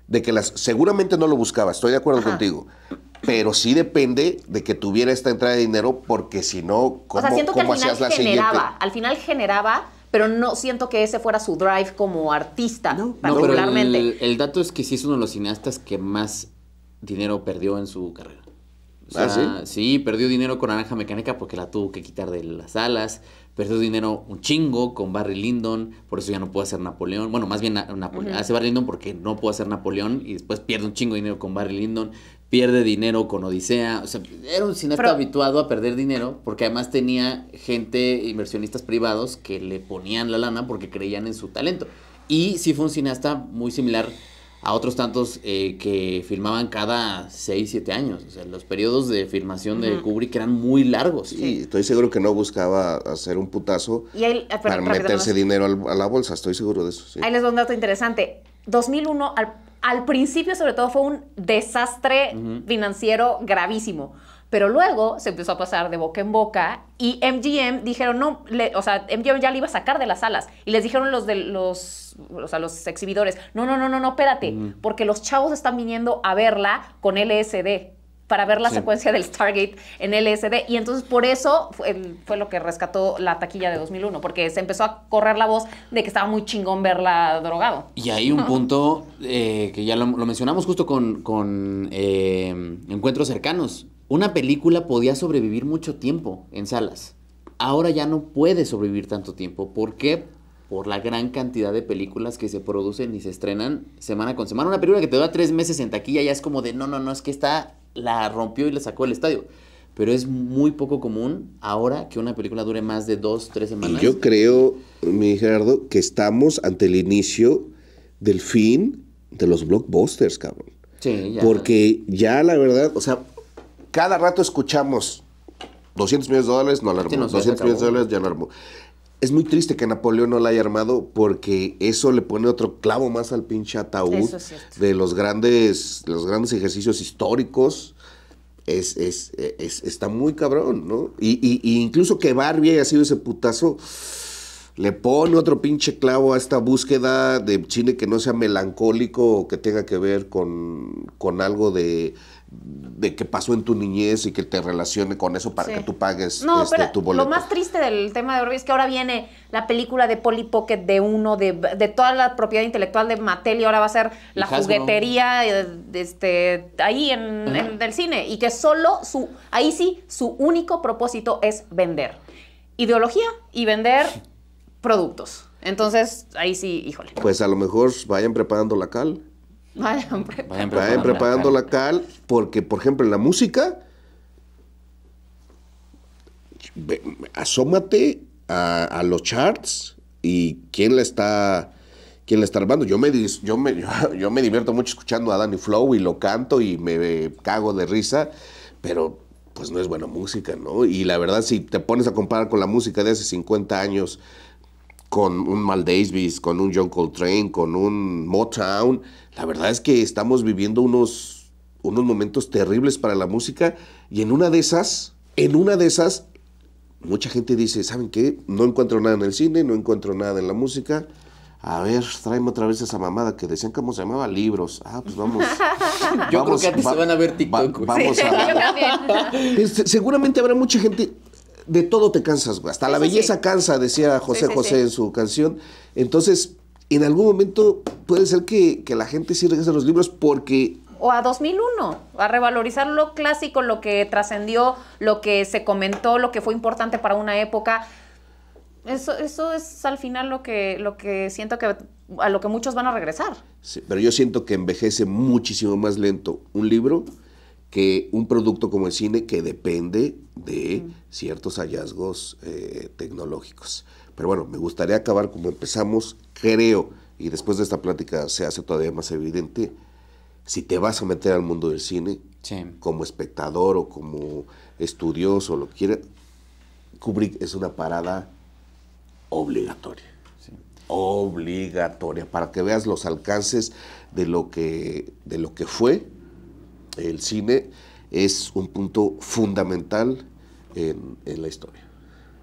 de que las. Seguramente no lo buscaba, estoy de acuerdo contigo. Pero sí depende de que tuviera esta entrada de dinero, porque si no, como o sea, siento que al final generaba, Al final generaba, pero no siento que ese fuera su drive como artista, no, particularmente. No, pero el dato es que sí es uno de los cineastas que más dinero perdió en su carrera. ¿Ah, sí? perdió dinero con Naranja Mecánica porque la tuvo que quitar de las alas. Perdió dinero un chingo con Barry Lyndon, por eso ya no puede hacer Napoleón. Bueno, más bien hace Barry Lyndon porque no puede hacer Napoleón y después pierde un chingo de dinero con Barry Lyndon. Pierde dinero con Odisea. O sea, era un cineasta habituado a perder dinero porque además tenía gente, inversionistas privados, que le ponían la lana porque creían en su talento. Y sí fue un cineasta muy similar a otros tantos eh, que filmaban cada 6, 7 años. O sea, los periodos de filmación de Kubrick eran muy largos. Sí, estoy seguro que no buscaba hacer un putazo ah, para meterse dinero a la bolsa, estoy seguro de eso. Sí. Ahí les doy un dato interesante. 2001, al, principio sobre todo, fue un desastre financiero gravísimo. Pero luego se empezó a pasar de boca en boca y MGM dijeron, no, o sea, MGM ya le iba a sacar de las salas. Y les dijeron los de los, o sea, los exhibidores, no, no, no, no, no, espérate, mm. porque los chavos están viniendo a verla con LSD para ver la secuencia del Stargate en LSD. Y entonces por eso fue, lo que rescató la taquilla de 2001, porque se empezó a correr la voz de que estaba muy chingón verla drogado. Y hay un [LAUGHS] punto eh, que ya lo, mencionamos justo con, con eh, encuentros cercanos. Una película podía sobrevivir mucho tiempo en salas. Ahora ya no puede sobrevivir tanto tiempo. ¿Por qué? Por la gran cantidad de películas que se producen y se estrenan semana con semana. Una película que te dura tres meses en taquilla ya es como de no, no, no, es que esta la rompió y la sacó del estadio pero es muy poco común ahora que una película dure más de dos, tres semanas. Y yo creo, mi Gerardo, que estamos ante el inicio del fin de los blockbusters, cabrón. Sí, ya. Porque ya la verdad, o sea, cada rato escuchamos 200 millones de dólares, no la este armó. 200 millones de dólares, ya la armó. Es muy triste que Napoleón no la haya armado porque eso le pone otro clavo más al pinche ataúd de los grandes, los grandes ejercicios históricos. Es, es, está muy cabrón, ¿no? Y, y, incluso que Barbie haya sido ese putazo le pone otro pinche clavo a esta búsqueda de cine que no sea melancólico o que tenga que ver con, con algo de, de que pasó en tu niñez y que te relacione con eso para que tú pagues este, tu boleto. Lo más triste del tema de Barbie es que ahora viene la película de Polly Pocket de uno, de, toda la propiedad intelectual de Mattel y ahora va a ser la juguetería eh, este, ahí en, en, el cine y que solo su, ahí sí, su único propósito es vender. Ideología y vender productos. Entonces, ahí sí, híjole. Pues a lo mejor vayan preparando la cal. Vayan, preparando, vayan preparando la, cal. porque por ejemplo en la música, asómate a, los charts y quién la está quién la está armando. Yo me, [LAUGHS] yo, yo me divierto mucho escuchando a Danny Flow y lo canto y me cago de risa, pero pues no es buena música, ¿no? Y la verdad, si te pones a comparar con la música de hace 50 años, con un Mal Davis, con un John Coltrane, con un Motown. La verdad es que estamos viviendo unos, unos momentos terribles para la música y en una de esas, en una de esas, mucha gente dice, ¿saben qué? No encuentro nada en el cine, no encuentro nada en la música. A ver, tráeme otra vez esa mamada que decían cómo se llamaba libros. Ah, pues vamos. [LAUGHS] Yo creo que se van a ver TikTok. a [LAUGHS] este, Seguramente habrá mucha gente de todo te cansas, Hasta la belleza cansa, decía José José en su canción. Entonces, en algún momento puede ser que, la gente sí regrese a los libros porque o a 2001, a revalorizar lo clásico, lo que trascendió, lo que se comentó, lo que fue importante para una época. Eso, eso es al final lo que, lo que siento que a lo que muchos van a regresar. Sí, pero yo siento que envejece muchísimo más lento un libro que un producto como el cine que depende de ciertos hallazgos eh, tecnológicos. Pero bueno, me gustaría acabar como empezamos, creo, y después de esta plática se hace todavía más evidente, si te vas a meter al mundo del cine, como espectador o como estudioso, lo que quieras, Kubrick es una parada obligatoria. Obligatoria, para que veas los alcances de lo que, de lo que fue el cine es un punto fundamental en, la historia.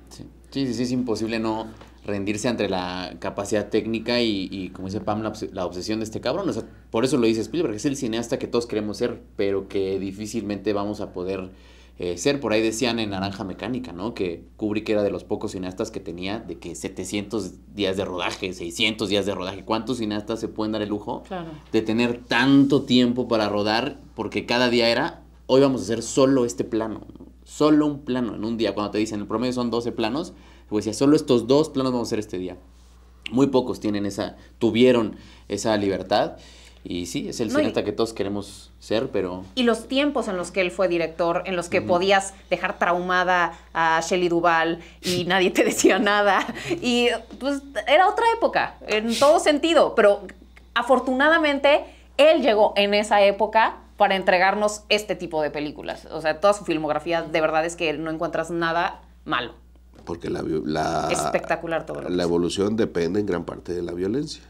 Sí. sí, sí, es imposible no rendirse ante la capacidad técnica y, como dice Pam, la, obsesión de este cabrón. por eso lo dice Spielberg, es el cineasta que todos queremos ser, pero que difícilmente vamos a poder eh, ser. Por ahí decían en Naranja Mecánica, ¿no? Que Kubrick era de los pocos cineastas que tenía de que 700 días de rodaje, 600 días de rodaje. ¿Cuántos cineastas se pueden dar el lujo de tener tanto tiempo para rodar? Porque cada día era, hoy vamos a hacer solo este plano, solo un plano en un día. Cuando te dicen, el promedio son 12 planos, pues ya solo estos dos planos vamos a hacer este día. Muy pocos tienen esa, tuvieron esa libertad. Y sí, es el cineasta que todos queremos ser, pero... Y los tiempos en los que él fue director, en los que podías dejar traumada a Shelley Duval y [LAUGHS] nadie te decía nada. Y pues era otra época, en todo sentido. Pero afortunadamente él llegó en esa época para entregarnos este tipo de películas. O sea, toda su filmografía de verdad es que no encuentras nada malo. Porque la... la Espectacular todo. la evolución depende en gran parte de la violencia.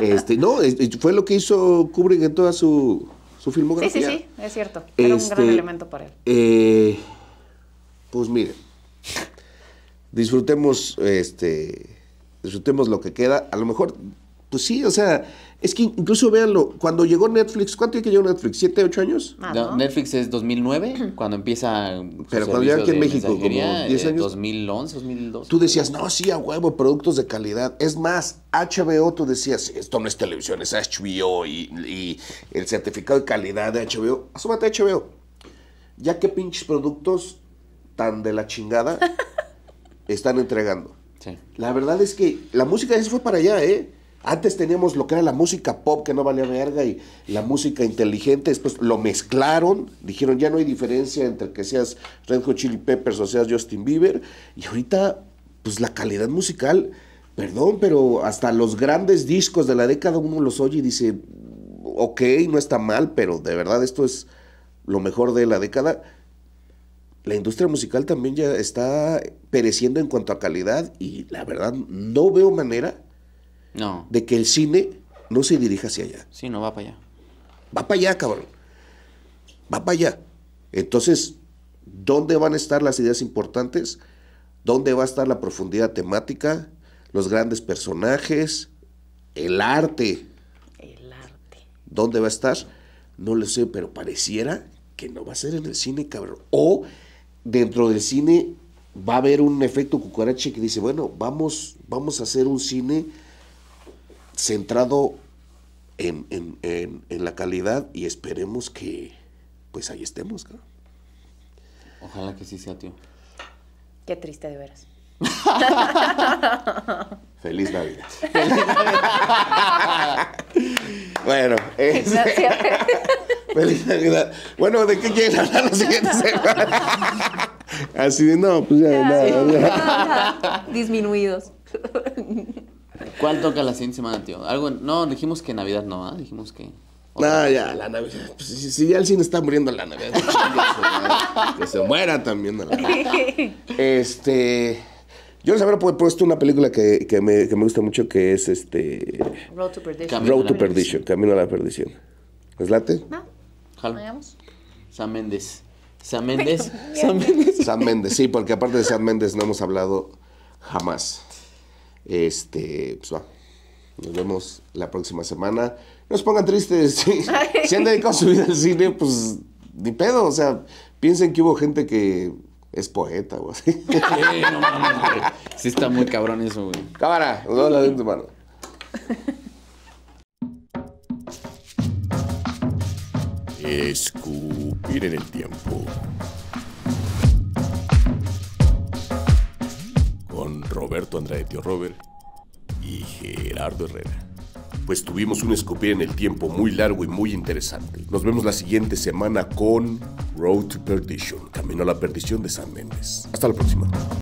Este, no, fue lo que hizo Kubrick en toda su, su filmografía. Sí, sí, sí, es cierto. Era un gran este, elemento para él. Eh, pues miren, disfrutemos, este, disfrutemos lo que queda. A lo mejor pues sí, o sea, es que incluso véanlo, cuando llegó Netflix, ¿cuánto tiempo que llegó Netflix? ¿Siete, ocho años? Netflix es 2009, [CLEARS THROAT] cuando empieza. Pero cuando llegó aquí en México, como 10 2011, 2012. Tú decías, no, sí, a huevo, productos de calidad. Es más, HBO, tú decías, esto no es televisión, es HBO y, el certificado de calidad de HBO. asúmate HBO. Ya que pinches productos tan de la chingada [LAUGHS] están entregando. Sí. La verdad es que la música ya fue para allá, ¿eh? Antes teníamos lo que era la música pop que no valía verga y la música inteligente, después lo mezclaron, dijeron ya no hay diferencia entre que seas Red Hot Chili Peppers o seas Justin Bieber y ahorita pues la calidad musical, perdón, pero hasta los grandes discos de la década uno los oye y dice, ok, no está mal, pero de verdad esto es lo mejor de la década. La industria musical también ya está pereciendo en cuanto a calidad y la verdad no veo manera no. De que el cine no se dirija hacia allá. Sí, no va para allá. Va para allá, cabrón. Va para allá. Entonces, ¿dónde van a estar las ideas importantes? ¿Dónde va a estar la profundidad temática? Los grandes personajes, el arte. El arte. ¿Dónde va a estar? No lo sé, pero pareciera que no va a ser en el cine, cabrón. O dentro del cine va a haber un efecto cucarache que dice, bueno, vamos, vamos a hacer un cine centrado en, en, en, en, la calidad y esperemos que pues ahí estemos. Ojalá que sí sea, tío. Qué triste de veras. [LAUGHS] Feliz Navidad. [LAUGHS] bueno, es... [LAUGHS] Feliz Navidad. Bueno, ¿de qué quieren hablar la siguiente semana? Así de no, pues ya, nada, Disminuidos. ¿Cuál toca la siguiente semana, tío? Algo, no, dijimos que Navidad no, va, ¿ah? Dijimos que... No, ya, la Navidad. Pues, si, ya el cine está muriendo la Navidad, pues, que se muera también la Navidad. [LAUGHS] Este. Yo les habré puesto una película que, que, me, que, me, gusta mucho que es este. Road to Perdition. Camino Road to perdition. Camino a la Perdición. ¿Es late? No. llamamos? Sam Méndez. San Méndez. San Méndez. Sam Méndez, sí, porque aparte de San Méndez no hemos hablado jamás. Este, pues va. Nos vemos la próxima semana. No se pongan tristes. [LAUGHS] Si, han dedicado su vida al cine, pues ni pedo. O sea, piensen que hubo gente que es poeta o así. [LAUGHS] Sí, no está muy cabrón eso, güey. Cámara, nos vemos la próxima Escupir en el tiempo. Roberto Andrade Tío Robert y Gerardo Herrera. Pues tuvimos un escopir en el tiempo muy largo y muy interesante. Nos vemos la siguiente semana con Road to Perdition, Camino a la Perdición de San Méndez. Hasta la próxima.